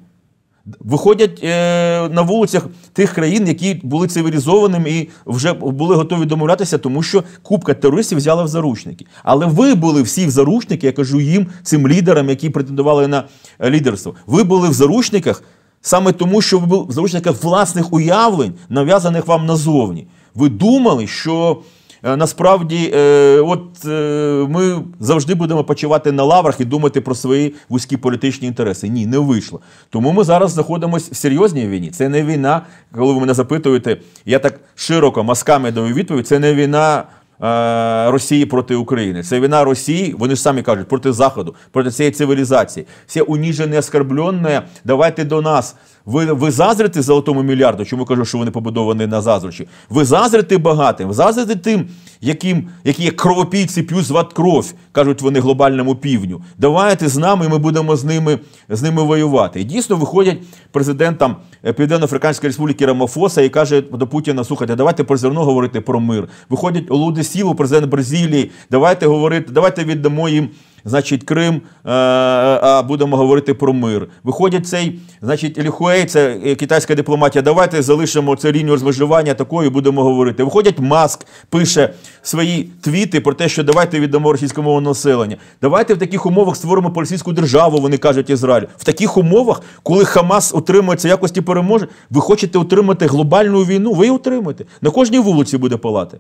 Виходять е, на вулицях тих країн, які були цивілізованими і вже були готові домовлятися, тому що купка терористів взяла в заручники. Але ви були всі в заручники, я кажу їм, цим лідерам, які претендували на е, лідерство. Ви були в заручниках Саме тому, що ви були в заручниках власних уявлень, нав'язаних вам назовні. Ви думали, що е, насправді е, от е, ми завжди будемо почувати на лаврах і думати про свої вузькі політичні інтереси. Ні, не вийшло. Тому ми зараз знаходимося в серйозній війні. Це не війна, коли ви мене запитуєте, я так широко масками даю відповідь, це не війна Е, Росії проти України. Це війна Росії, вони ж самі кажуть, проти Заходу, проти цієї цивілізації. Все уніжене, оскорблене, давайте до нас. Ви ви зазрите золотому мільярду, чому кажу, що вони побудовані на заздрочі? Ви зазрите багатим, ви зазрите тим, яким, які є кровопійці п'ють з кров, кажуть вони глобальному півдню. Давайте з нами, ми будемо з ними з ними воювати. І дійсно виходять президентом е, Південно-Африканської республіки Рамафоса і каже до Путіна: слухайте, давайте про зерно говорити про мир. Виходять Олуди Сіву президент Бразилії. Давайте говорити, давайте віддамо їм значить, Крим, е, е, а будемо говорити про мир. Виходить цей, значить, Ліхуей, це е, китайська дипломатія. Давайте залишимо це лінію розмежування такою, будемо говорити. Виходять, маск пише свої твіти про те, що давайте віддамо російськомовне населення. Давайте в таких умовах створимо поліційську державу. Вони кажуть Ізраїлю. В таких умовах, коли Хамас утримується якості переможе, ви хочете отримати глобальну війну. Ви її утримуєте. На кожній вулиці буде палати.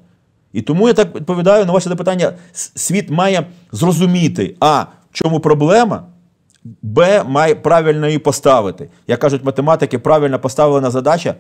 І тому я так відповідаю на ваше запитання: світ має зрозуміти, а в чому проблема, Б, має правильно її поставити. Як кажуть математики, правильно поставлена задача,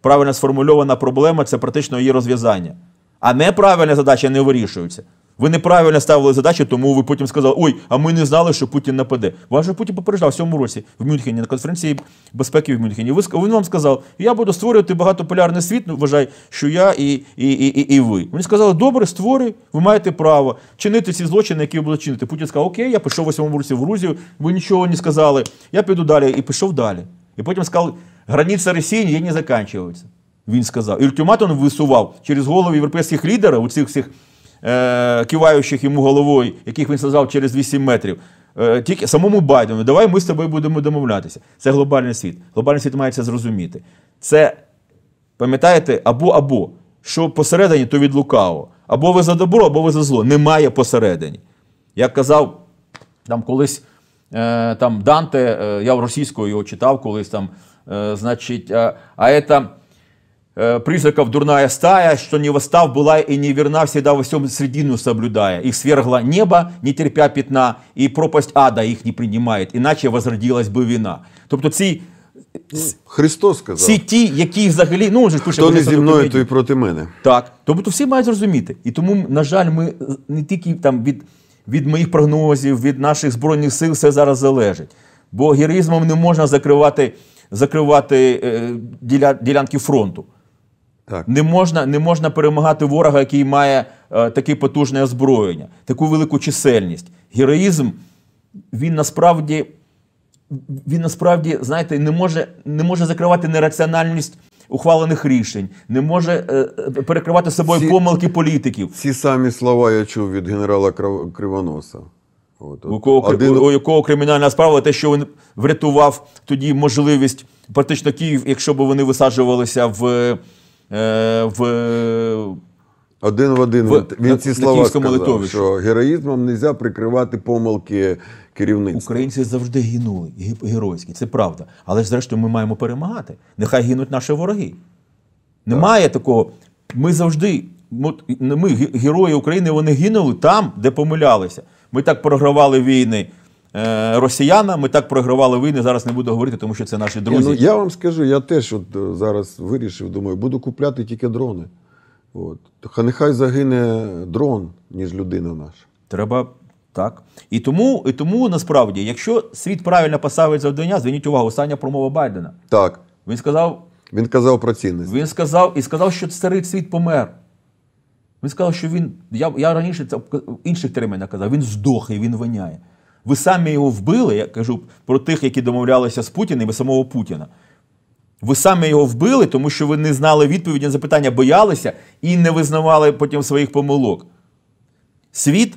правильно сформульована проблема це практично її розв'язання. А неправильна задача не вирішується. Ви неправильно ставили задачі, тому ви потім сказали, ой, а ми не знали, що Путін нападе. Вас же Путін попереджав в цьому році в Мюнхені на конференції безпеки в Мюнхені. Він вам сказав, я буду створювати багатополярний світ, ну, вважай, що я і і, і, і, і ви. Вони сказали, добре, створюй, ви маєте право чинити всі злочини, які ви будете чинити. Путін сказав, окей, я пішов в 8 році в Грузію, ви нічого не сказали, я піду далі і пішов далі. І потім сказав, границя Росії не закінчується. Він сказав. І ультиматум висував через голову європейських лідерів, у цих всіх. Е, киваючих йому головою, яких він сказав через 8 метрів. Е, тільки самому Байдену, давай ми з тобою будемо домовлятися. Це глобальний світ. Глобальний світ має це зрозуміти. Це, пам'ятаєте, або-або. Що посередині, то від лукавого. Або ви за добро, або ви за зло. Немає посередині. Як казав там колись е, там Данте, е, я в російською його читав колись там, е, значить, е, а це Е, призраков дурная стая, что не восстав была и неверна, всегда во всем средину соблюдая. Их свергло небо, не терпя пятна, и пропасть ада їх не приймає, іначе возродилась би війна. Тобто ці Христос сказав. ці ті, які взагалі ну, же Хто не зі мною, то і проти мене. Так. Тобто всі мають зрозуміти. І тому, на жаль, ми не тільки там від від моїх прогнозів, від наших Збройних сил все зараз залежить. Бо героїзмом не можна закривати закривати е, ділянки фронту. Так. Не можна не можна перемагати ворога, який має е, таке потужне озброєння, таку велику чисельність. Героїзм він насправді, він насправді, знаєте, не може не може закривати нераціональність ухвалених рішень, не може е, е перекривати собою ці, помилки політиків. Ці самі слова я чув від генерала Кривоноса. От, от. У, кого, Один... у, якого кримінальна справа, те, що він врятував тоді можливість, практично Київ, якщо б вони висаджувалися в. Е, в. Один в один в, він ці слова сказав, що героїзмом не можна прикривати помилки керівництва. Українці завжди гинули геройські, це правда. Але ж зрештою ми маємо перемагати. Нехай гинуть наші вороги. Немає так. такого. Ми завжди, ми герої України, вони гинули там, де помилялися. Ми так програвали війни. Е, росіянам. Ми так програвали війни. Зараз не буду говорити, тому що це наші друзі. Ну, я вам скажу, я теж от е, зараз вирішив, думаю, буду купляти тільки дрони. От. Нехай загине дрон, ніж людина наша. Треба так. І тому і тому насправді, якщо світ правильно поставить завдання, зверніть увагу, остання промова Байдена. Так. Він сказав. Він казав про цінність. Він сказав і сказав, що старий світ помер. Він сказав, що він. Я я раніше це в інших термінах казав, він здох і він виняє. Ви самі його вбили. Я кажу про тих, які домовлялися з Путіним і самого Путіна. Ви самі його вбили, тому що ви не знали відповіді на запитання, боялися і не визнавали потім своїх помилок. Світ,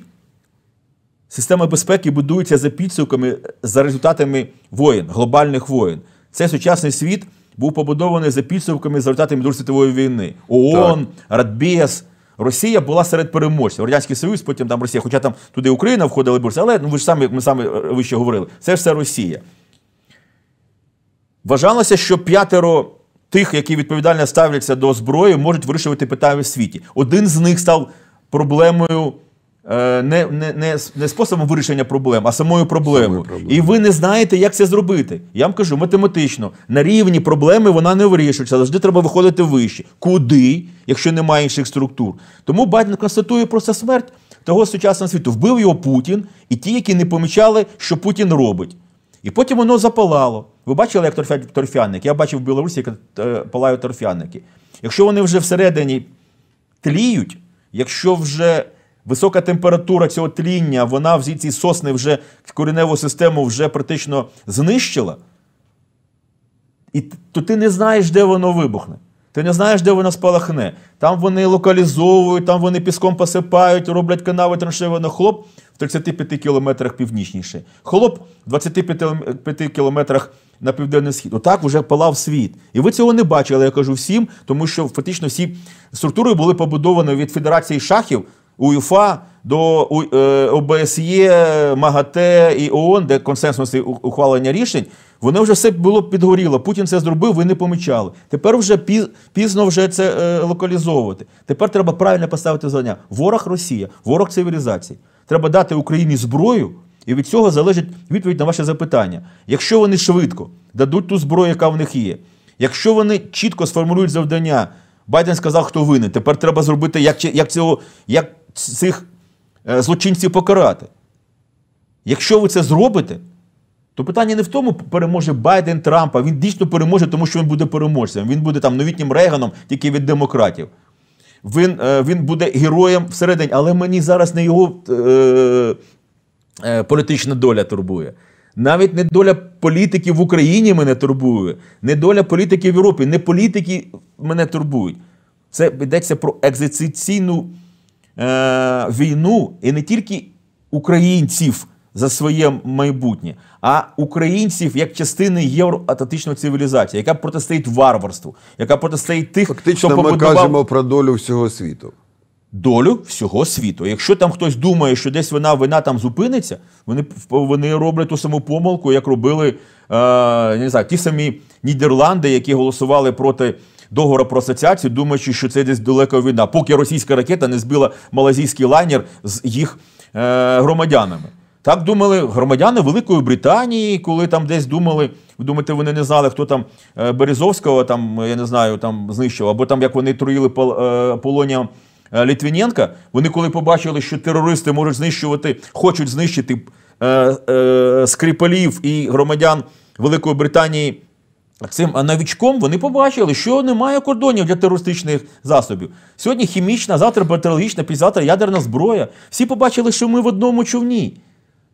система безпеки будується за підсумками, за результатами воєн, глобальних воєн. Цей сучасний світ був побудований за підсумками, за результатами Другої світової війни. ООН, Радбєс. Росія була серед переможців. Радянський Союз, потім там Росія, хоча там туди Україна входила борця, але ну, ви ж самі, ми самі е, вище говорили, це ж все Росія. Вважалося, що п'ятеро тих, які відповідально ставляться до зброї, можуть вирішувати питання в світі. Один з них став проблемою Е, не не, не, не способом вирішення проблем, а самою проблемою. І ви не знаєте, як це зробити. Я вам кажу математично, на рівні проблеми вона не вирішується. Завжди треба виходити вище. Куди, якщо немає інших структур? Тому Байден констатує просто смерть того сучасного світу. Вбив його Путін і ті, які не помічали, що Путін робить. І потім воно запалало. Ви бачили, як торфяник? Я бачив в Білорусі, як е, палають торфяники. Якщо вони вже всередині тліють, якщо вже. Висока температура цього тління, вона в ці сосни вже кореневу систему вже практично знищила. І то ти не знаєш, де воно вибухне. Ти не знаєш, де воно спалахне. Там вони локалізовують, там вони піском посипають, роблять канави траншеви на хлоп в 35 кілометрах північніше. Хлоп в 25 кілометрах на південний схід. Отак вже палав світ. І ви цього не бачили, я кажу всім, тому що фактично всі структури були побудовані від Федерації шахів. УЄФА до е, ОБСЄ, МАГАТЕ і ООН, де консенсусне ухвалення рішень, воно вже все було підгоріло. Путін це зробив, ви не помічали. Тепер вже пізно вже це е, локалізовувати. Тепер треба правильно поставити завдання. Ворог Росія, ворог цивілізації. Треба дати Україні зброю, і від цього залежить відповідь на ваше запитання. Якщо вони швидко дадуть ту зброю, яка в них є, якщо вони чітко сформулюють завдання, Байден сказав, хто винен. Тепер треба зробити, як як цього. як цих е, злочинців покарати. Якщо ви це зробите, то питання не в тому, переможе Байден Трампа. Він дійсно переможе, тому що він буде переможцем. Він буде там новітнім Рейганом тільки від демократів. Він е, він буде героєм всередині, але мені зараз не його е, е, політична доля турбує. Навіть не доля політиків в Україні мене турбує, не доля політиків в Європі, не політики мене турбують. Це йдеться про екзистенційну е, війну і не тільки українців за своє майбутнє, а українців як частини євроатлантичної цивілізації, яка протистоїть варварству, яка протистоїть тих, Фактично, хто побудував... ми кажемо про долю всього світу. Долю всього світу. Якщо там хтось думає, що десь вона вина там зупиниться, вони вони роблять ту саму помилку, як робили е, не знаю, ті самі Нідерланди, які голосували проти договору про асоціацію, думаючи, що це десь далека війна, поки російська ракета не збила малазійський лайнер з їх е, громадянами. Так думали громадяни Великої Британії, коли там десь думали, думаєте, вони не знали, хто там е, Березовського там, я не знаю, там знищив, або там як вони труїли е, полонія е, Літвіненка. Вони коли побачили, що терористи можуть знищувати, хочуть знищити е, е, скрипалів і громадян Великої Британії Цим новичком вони побачили, що немає кордонів для терористичних засобів. Сьогодні хімічна, завтра бактеріологічна, післязавтра ядерна зброя. Всі побачили, що ми в одному човні.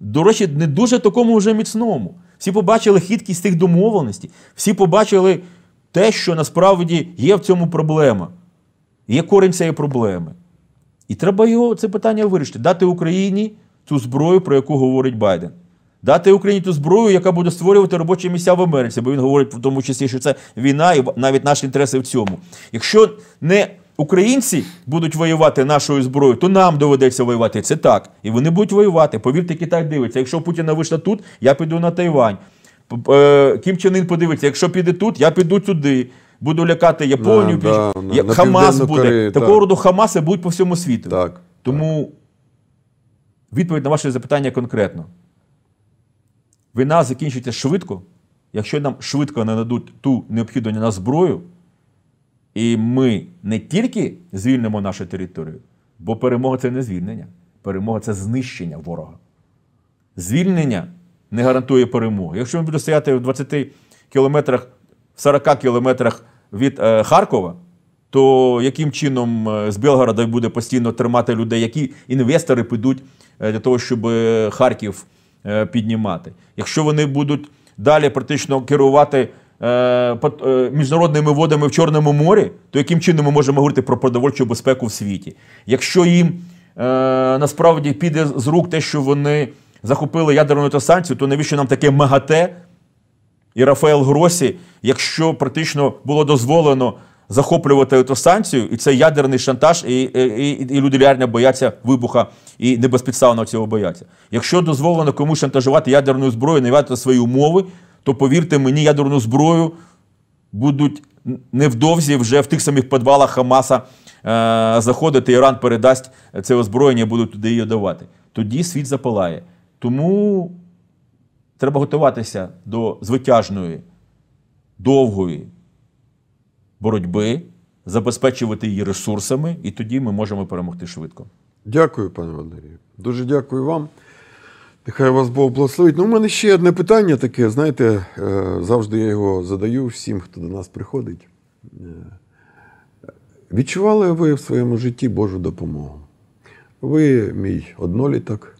До речі, не дуже такому вже міцному. Всі побачили хиткість тих домовленостей, всі побачили те, що насправді є в цьому проблема. Є корінь цієї проблеми. І треба його це питання вирішити, дати Україні цю зброю, про яку говорить Байден. Дати Україні ту зброю, яка буде створювати робочі місця в Америці, бо він говорить в тому числі, що це війна, і навіть наші інтереси в цьому. Якщо не українці будуть воювати нашою зброєю, то нам доведеться воювати. Це так. І вони будуть воювати. Повірте, Китай дивиться. Якщо Путіна вийшла тут, я піду на Тайвань. Е, Кім Чен Ін подивиться, якщо піде тут, я піду туди. Буду лякати Японію, да, да, я... Хамас буде. Кореї, Такого так. роду Хамаси будуть по всьому світу. Так, Тому так. відповідь на ваше запитання конкретно війна закінчиться швидко, якщо нам швидко не нададуть ту необхідну на зброю, і ми не тільки звільнимо нашу територію, бо перемога це не звільнення. Перемога це знищення ворога. Звільнення не гарантує перемоги. Якщо ми будемо стояти в 20 кілометрах, в 40 кілометрах від е, Харкова, то яким чином е, з Белгорода буде постійно тримати людей, які інвестори підуть е, для того, щоб е, Харків. Е, піднімати. Якщо вони будуть далі практично керувати е, е, міжнародними водами в Чорному морі, то яким чином ми можемо говорити про продовольчу безпеку в світі? Якщо їм насправді піде з рук те, що вони захопили ядерну та санкцію, то навіщо нам таке МАГАТЕ і Рафаел Гросі, якщо практично було дозволено захоплювати цю станцію, і це ядерний шантаж, і і, і люди реально бояться вибуха і не небезпідставно цього бояться. Якщо дозволено комусь шантажувати ядерною зброєю, нав'язати свої умови, то повірте мені, ядерну зброю будуть невдовзі вже в тих самих підвалах Хамаса е, заходити. Іран передасть це озброєння, і будуть туди її давати. Тоді світ запалає. Тому треба готуватися до звитяжної, довгої боротьби, забезпечувати її ресурсами, і тоді ми можемо перемогти швидко. Дякую, пане Валерію. Дуже дякую вам. Нехай вас Бог благословить. Ну, у мене ще одне питання таке. Знаєте, е, завжди я його задаю всім, хто до нас приходить. Е, відчували ви в своєму житті Божу допомогу? Ви, мій одноліток,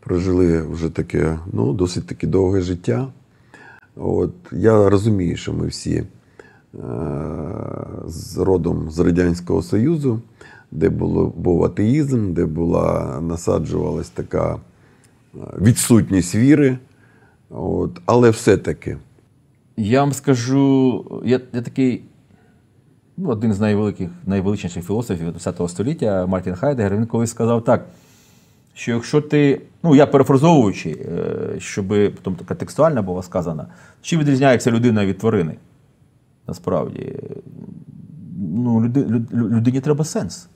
прожили вже таке ну, досить таке довге життя. От, Я розумію, що ми всі Е, з родом з Радянського Союзу, де було, був атеїзм, де була насаджувалась така е, відсутність віри. От, Але все-таки. Я вам скажу, я, я такий ну, один з найвеликих, найвеличніших філософів ХХ століття Мартін Хайдегер, він колись сказав так. Що якщо ти, ну я перефразовуючи, е, щоб потім тобто, така текстуальна була сказана, чим відрізняється людина від тварини? Насправді, ну, люди, людині треба сенс.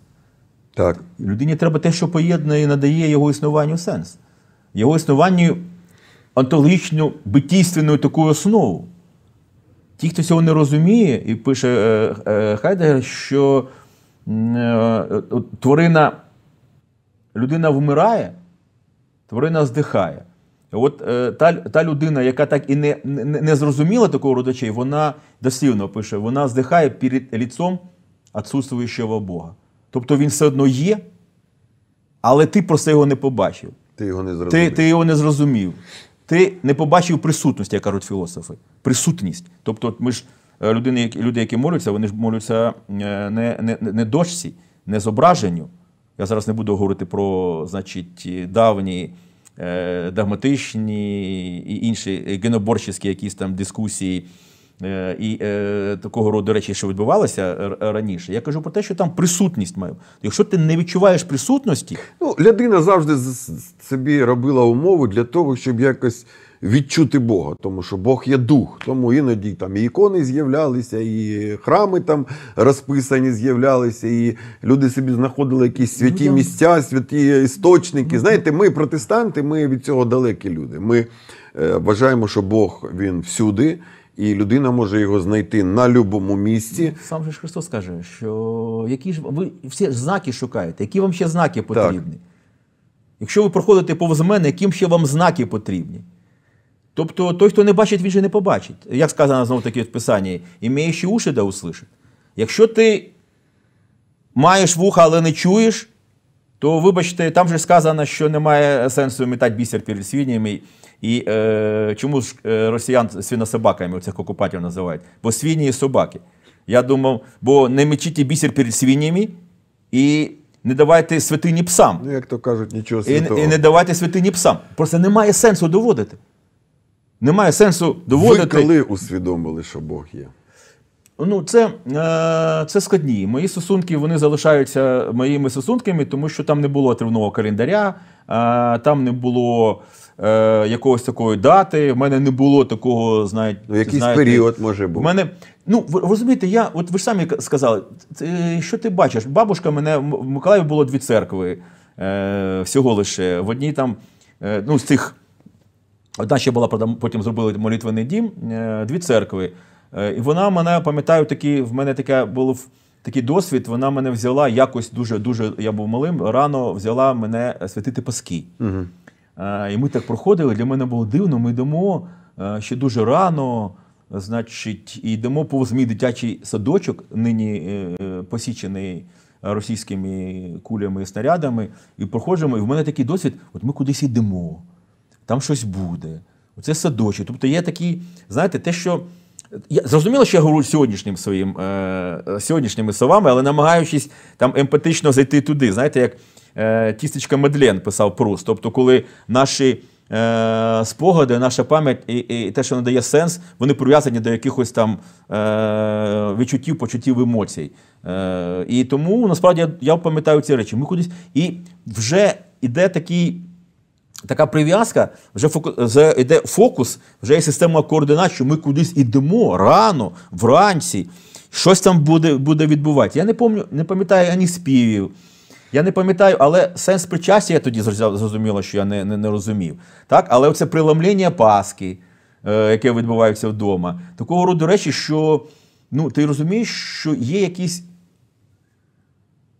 Так. Людині треба те, що поєднує і надає його існуванню сенс. Його існуванню онтологічну, битійственну таку основу. Ті, хто цього не розуміє, і пише е, е, Хайдегер, що е, тварина людина вмирає, тварина здихає. От е, та та людина, яка так і не не, не зрозуміла такого роду речей, вона дослівно пише, вона здихає перед ліцом відсутствуючого Бога. Тобто він все одно є, але ти про це його не побачив. Ти його не зрозумів. Ти, ти його не зрозумів. Ти не побачив присутності, як кажуть філософи. Присутність. Тобто, ми ж е, людини, люди, які моляться, вони ж моляться е, не, не, не дочці, не зображенню. Я зараз не буду говорити про, значить, давні. Е, догматичні і інші геноборчі якісь там дискусії. Е, і е, такого роду речі, що відбувалося раніше, я кажу про те, що там присутність маю. Якщо ти не відчуваєш присутності, ну людина завжди собі робила умови для того, щоб якось відчути Бога, тому що Бог є дух, тому іноді там і ікони з'являлися, і храми там розписані з'являлися, і люди собі знаходили якісь святі ну, місця, святі істочники. Знаєте, ми протестанти, ми від цього далекі люди. Ми е, вважаємо, що Бог він всюди. І людина може його знайти на будь-якому місці. Сам же ж Христос каже, що які ж ви всі знаки шукаєте, які вам ще знаки потрібні? Так. Якщо ви проходите повз мене, яким ще вам знаки потрібні? Тобто той, хто не бачить, він же не побачить. Як сказано знову таки в Писанні, імеючи уші да услышить. Якщо ти маєш вуха, але не чуєш, то вибачте, там же сказано, що немає сенсу метати бісер перед свинями. І е, чому ж е, росіян свінособаками, оцих окупатів називають? Бо свині і собаки. Я думав, бо не мечіть бісер перед свинями і не давайте святині псам. Ну, як то кажуть, нічого святого. І, і не давайте святині псам. Просто немає сенсу доводити немає сенсу доводити. Ви коли усвідомили, що Бог є? Ну, це е, це складні. Мої стосунки вони залишаються моїми стосунками, тому що там не було тривного календаря, е, там не було е, якогось такої дати. В мене не було такого, знаєте, ну, якийсь знаєте, період може бути. мене ну ви розумієте, я от ви ж самі сказали, що ти бачиш? Бабушка мене в Миколаєві було дві церкви е, всього лише в одній там. Е, ну, з цих Одна ще була, потім зробили молитвений дім, е, дві церкви. Е, і вона мене, пам'ятаю, такі, в мене таке було такий досвід, вона мене взяла якось дуже-дуже, я був малим, рано взяла мене святити Паски. Угу. І ми так проходили. Для мене було дивно, ми йдемо ще дуже рано, значить, і йдемо повз мій дитячий садочок, нині посічений. Російськими кулями і снарядами, і проходжимо. І в мене такий досвід: от ми кудись йдемо там щось буде, оце садочок. Тобто є такі, знаєте, те, що. Я Зрозуміло, що я говорю сьогоднішнім своїм, е, сьогоднішніми словами, але намагаючись там емпатично зайти туди. Знаєте, як е, тістечка Медлен писав Прус. Тобто, коли наші е, спогади, наша пам'ять і, і те, що надає сенс, вони прив'язані до якихось там е, відчуттів, почуттів, емоцій. Е, І тому насправді я, я пам'ятаю ці речі. Ми кудись і вже йде такий така прив'язка, вже фокус, йде фокус, вже є система координат, що ми кудись йдемо рано, вранці, щось там буде буде відбуватися. Я не помню, не пам'ятаю ані співів. Я не пам'ятаю, але сенс причастя я тоді зрозуміло, що я не не, не розумів. Так? Але це приламлення Паски, е, яке відбувається вдома, такого роду речі, що ну, ти розумієш, що є якісь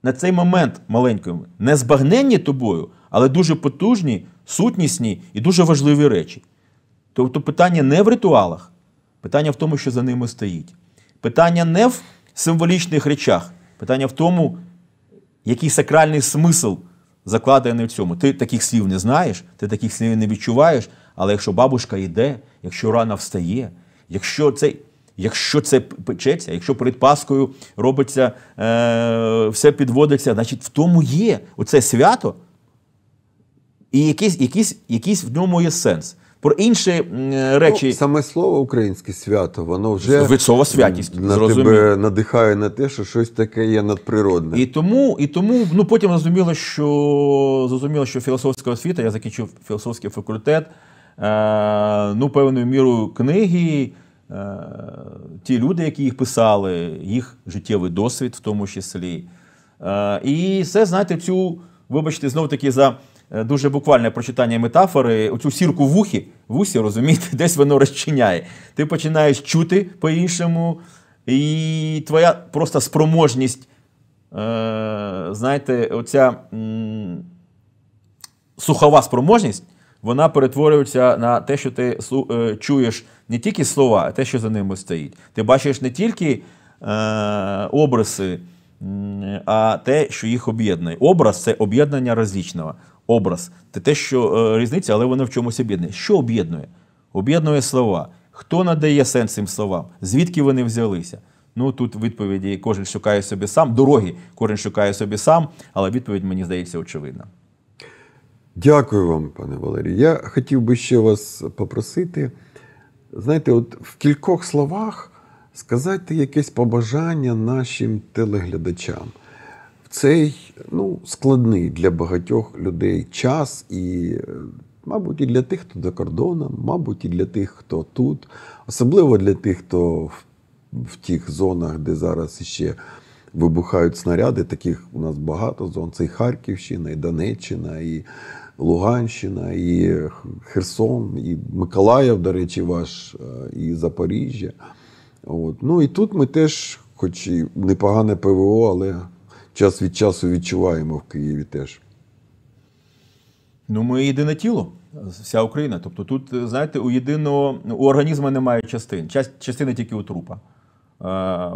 на цей момент маленькими, не збагненні тобою, але дуже потужні сутнісні і дуже важливі речі. Тобто питання не в ритуалах, питання в тому, що за ними стоїть. Питання не в символічних речах, питання в тому, який сакральний смисл закладений в цьому. Ти таких слів не знаєш, ти таких слів не відчуваєш, але якщо бабушка йде, якщо рана встає, якщо це якщо це печеться, якщо перед Паскою робиться, е, все підводиться, значить в тому є оце свято. І якийсь якийсь, якийсь в ньому є сенс. Про інші речі. Ну, саме слово українське свято, воно вже Висова святість, на тебе надихає на те, що щось таке є надприродне. І тому і тому ну потім зрозуміло, що зрозуміло, що філософська освіта, я закінчив філософський факультет, е, ну, певною мірою книги, е, ті люди, які їх писали, їх життєвий досвід в тому числі. Е, І все, знаєте, цю, вибачте, знов таки за. Е, дуже буквальне прочитання метафори, оцю сірку в ухі, в усі, розумієте, [LAUGHS] десь воно розчиняє. Ти починаєш чути по-іншому, і твоя просто спроможність, е, знаєте, оця сухова спроможність. Вона перетворюється на те, що ти е, чуєш не тільки слова, а те, що за ними стоїть. Ти бачиш не тільки е, образи, а те, що їх об'єднує. Образ це об'єднання розлічного образ, це те що е, різниця, але воно в чомусь об'єднує. Що об'єднує? Об'єднує слова. Хто надає сенс цим словам? Звідки вони взялися? Ну тут відповіді кожен шукає собі сам, дороги кожен шукає собі сам, але відповідь мені здається очевидна. Дякую вам, пане Валерію. Я хотів би ще вас попросити. Знаєте, от в кількох словах сказати якесь побажання нашим телеглядачам цей ну, складний для багатьох людей час і. Мабуть, і для тих, хто за кордоном, мабуть, і для тих, хто тут, особливо для тих, хто в, в тих зонах, де зараз ще вибухають снаряди. Таких у нас багато зон. Це і Харківщина, і Донеччина, і Луганщина, і Херсон, і Миколаїв, до речі, ваш, е, і Запоріжжя. От. Ну і тут ми теж, хоч і непогане ПВО, але час від часу відчуваємо в Києві теж. Ну, ми єдине тіло, вся Україна. Тобто, тут, знаєте, у єдиного у організму немає частин. Частина тільки у трупа. Е,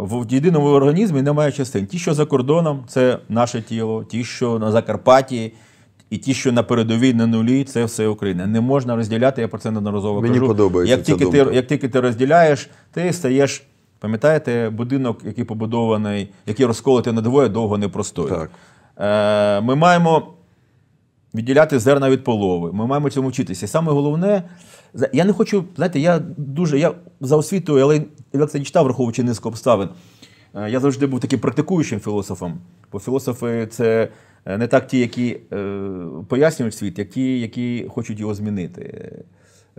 в єдиному організмі немає частин. Ті, що за кордоном, це наше тіло, ті, що на Закарпатті, і ті, що на передовій на нулі, це все Україна. Не можна розділяти, я про це неодноразово Мені Подобається як тільки ця думка. ти як тільки ти розділяєш, ти стаєш Пам'ятаєте, будинок, який побудований, який на двоє, довго не простоє. Так. Е, Ми маємо відділяти зерна від полови. Ми маємо цьому вчитися. І саме головне, я не хочу, знаєте, я дуже я за освітою, але як це читав, враховуючи низку обставин. Е, я завжди був таким практикуючим філософом, бо філософи це е, не так ті, які е, пояснюють світ, як які хочуть його змінити.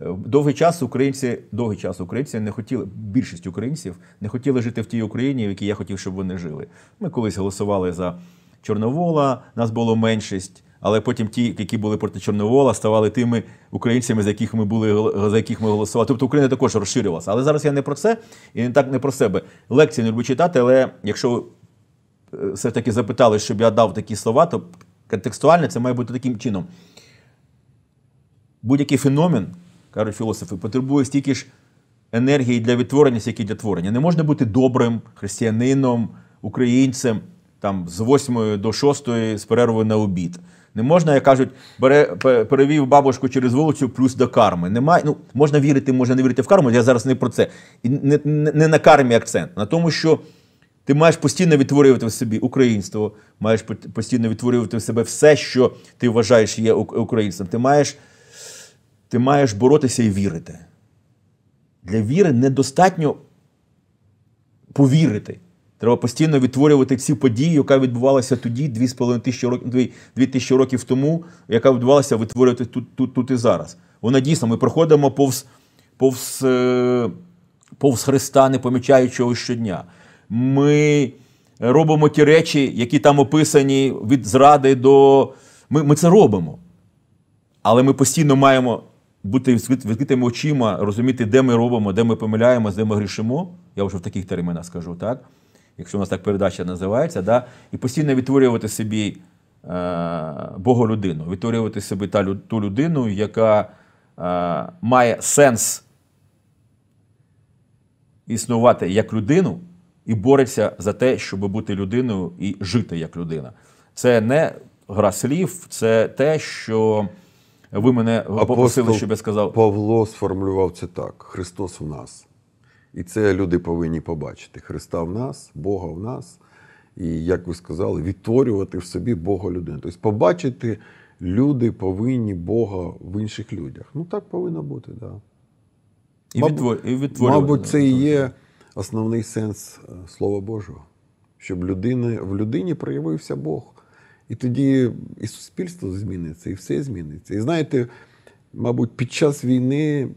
Е, довгий час українці, довгий час українці не хотіли, більшість українців не хотіли жити в тій Україні, в якій я хотів, щоб вони жили. Ми колись голосували за Чорновола, нас було меншість, але потім ті, які були проти Чорновола, ставали тими українцями, за яких ми були за яких ми голосували. Тобто Україна також розширювалася. Але зараз я не про це і не так не про себе. Лекції не люблю читати, але якщо е, все ж таки запитали, щоб я дав такі слова, то контекстуально це має бути таким чином. Будь-який феномен кажуть філософи, потребує стільки ж енергії для відтворення, скільки для творення. Не можна бути добрим християнином, українцем там з 8 до 6 з перервою на обід. Не можна, як кажуть, бере, перевів бабушку через вулицю плюс до карми. Немає, ну можна вірити, можна не вірити в карму. Я зараз не про це. І не, не, не на кармі акцент, на тому, що. Ти маєш постійно відтворювати в собі українство, маєш постійно відтворювати в себе все, що ти вважаєш є українцем. Ти маєш ти маєш боротися і вірити. Для віри недостатньо повірити. Треба постійно відтворювати ці події, яка відбувалася тоді, 2,5 тисячі років 2 тисячі років тому, яка відбувалася витворювати тут тут, тут і зараз. Вона дійсно, ми проходимо повз повз, е, повз Христа, не помічаючи його щодня. Ми робимо ті речі, які там описані від зради до. Ми, Ми це робимо. Але ми постійно маємо бути відкритими очима, розуміти, де ми робимо, де ми помиляємося, де ми грішимо. Я вже в таких термінах скажу, так? Якщо у нас так передача називається, да? і постійно відтворювати собі е, людину. відтворювати собі та, ту людину, яка е, має сенс існувати як людину і бореться за те, щоб бути людиною і жити як людина. Це не гра слів, це те, що. Ви мене Апостол попросили, щоб я сказав. Павло сформулював це так: Христос в нас. І це люди повинні побачити: Христа в нас, Бога в нас, і, як ви сказали, відтворювати в собі Бога людини. Тобто, побачити люди повинні Бога в інших людях. Ну так повинно бути, так. Да. І відтворювати. Мабуть, це і є основний сенс е, Слова Божого, щоб людина, в людині проявився Бог. І тоді і суспільство зміниться, і все зміниться. І знаєте, мабуть, під час війни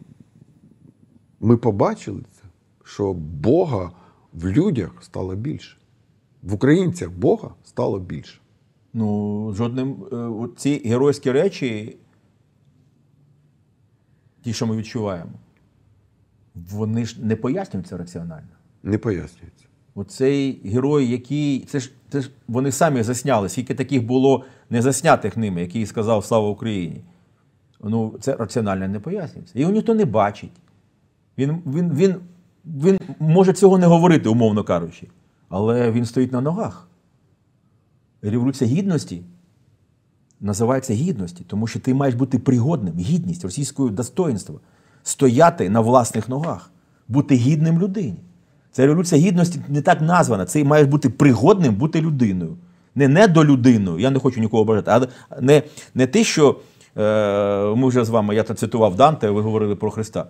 ми побачили це, що Бога в людях стало більше. В українцях Бога стало більше. Ну, жодним е, ці геройські речі, ті, що ми відчуваємо, вони ж не пояснюються раціонально. Не пояснюються. Оцей герой, який це ж це ж вони самі засняли, скільки таких було не заснятих ними, який сказав Слава Україні. Ну, це раціонально не пояснюється. Його ніхто не бачить. Він, він, він, він може цього не говорити, умовно кажучи, але він стоїть на ногах. Революція гідності називається гідності, тому що ти маєш бути пригодним, гідність російського достоїнства, стояти на власних ногах, бути гідним людині. Ця революція гідності не так названа. Це має бути пригодним бути людиною. Не до недолюдиною, я не хочу нікого бажати, а не не те, що е, ми вже з вами, я цитував Данте, ви говорили про Христа.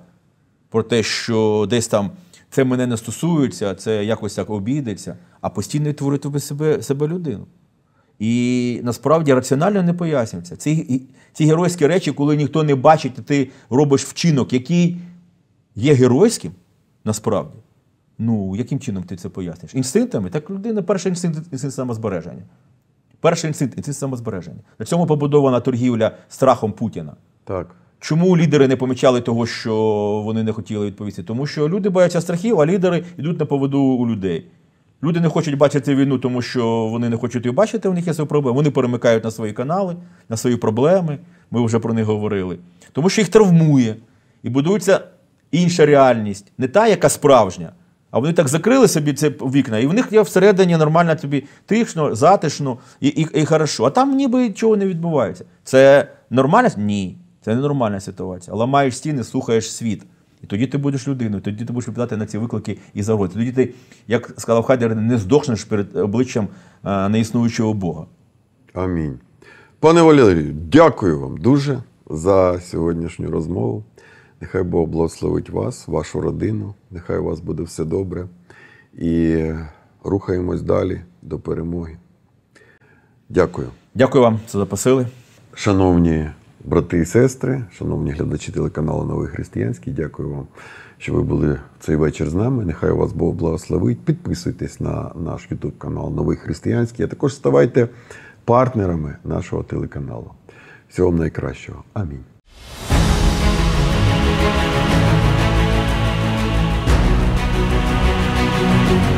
Про те, що десь там це мене не стосується, це якось так обійдеться, а постійно творити себе себе людину. І насправді раціонально не пояснюється. Ці ці геройські речі, коли ніхто не бачить, і ти робиш вчинок, який є геройським, насправді, Ну, яким чином ти це поясниш? Інстинктами? Так людина перший інстинкт інстинкт самозбереження. Перший інстинкт інстинкт самозбереження. На цьому побудована торгівля страхом Путіна. Так. Чому лідери не помічали того, що вони не хотіли відповісти? Тому що люди бояться страхів, а лідери йдуть на поводу у людей. Люди не хочуть бачити війну, тому що вони не хочуть її бачити, у них є свої проблеми. Вони перемикають на свої канали, на свої проблеми. Ми вже про них говорили. Тому що їх травмує і будується інша реальність, не та, яка справжня. А вони так закрили собі це вікна, і в них є всередині нормально тобі тишно, затишно і і, і хорошо. А там ніби чого не відбувається. Це нормальна? Ні, це не нормальна ситуація. Ламаєш стіни, слухаєш світ. І тоді ти будеш людиною, тоді ти будеш відповідати на ці виклики і загрози. Тоді ти, як сказав Хайдер, не здохнеш перед обличчям е, неіснуючого Бога. Амінь. Пане Валерію, дякую вам дуже за сьогоднішню розмову. Нехай Бог благословить вас, вашу родину, нехай у вас буде все добре. І рухаємось далі до перемоги. Дякую. Дякую вам, що запросили. Шановні брати і сестри, шановні глядачі телеканалу Новий Християнський, дякую вам, що ви були цей вечір з нами. Нехай вас Бог благословить. Підписуйтесь на наш YouTube канал Новий Християнський, а також ставайте партнерами нашого телеканалу. Всього вам найкращого. Амінь. Música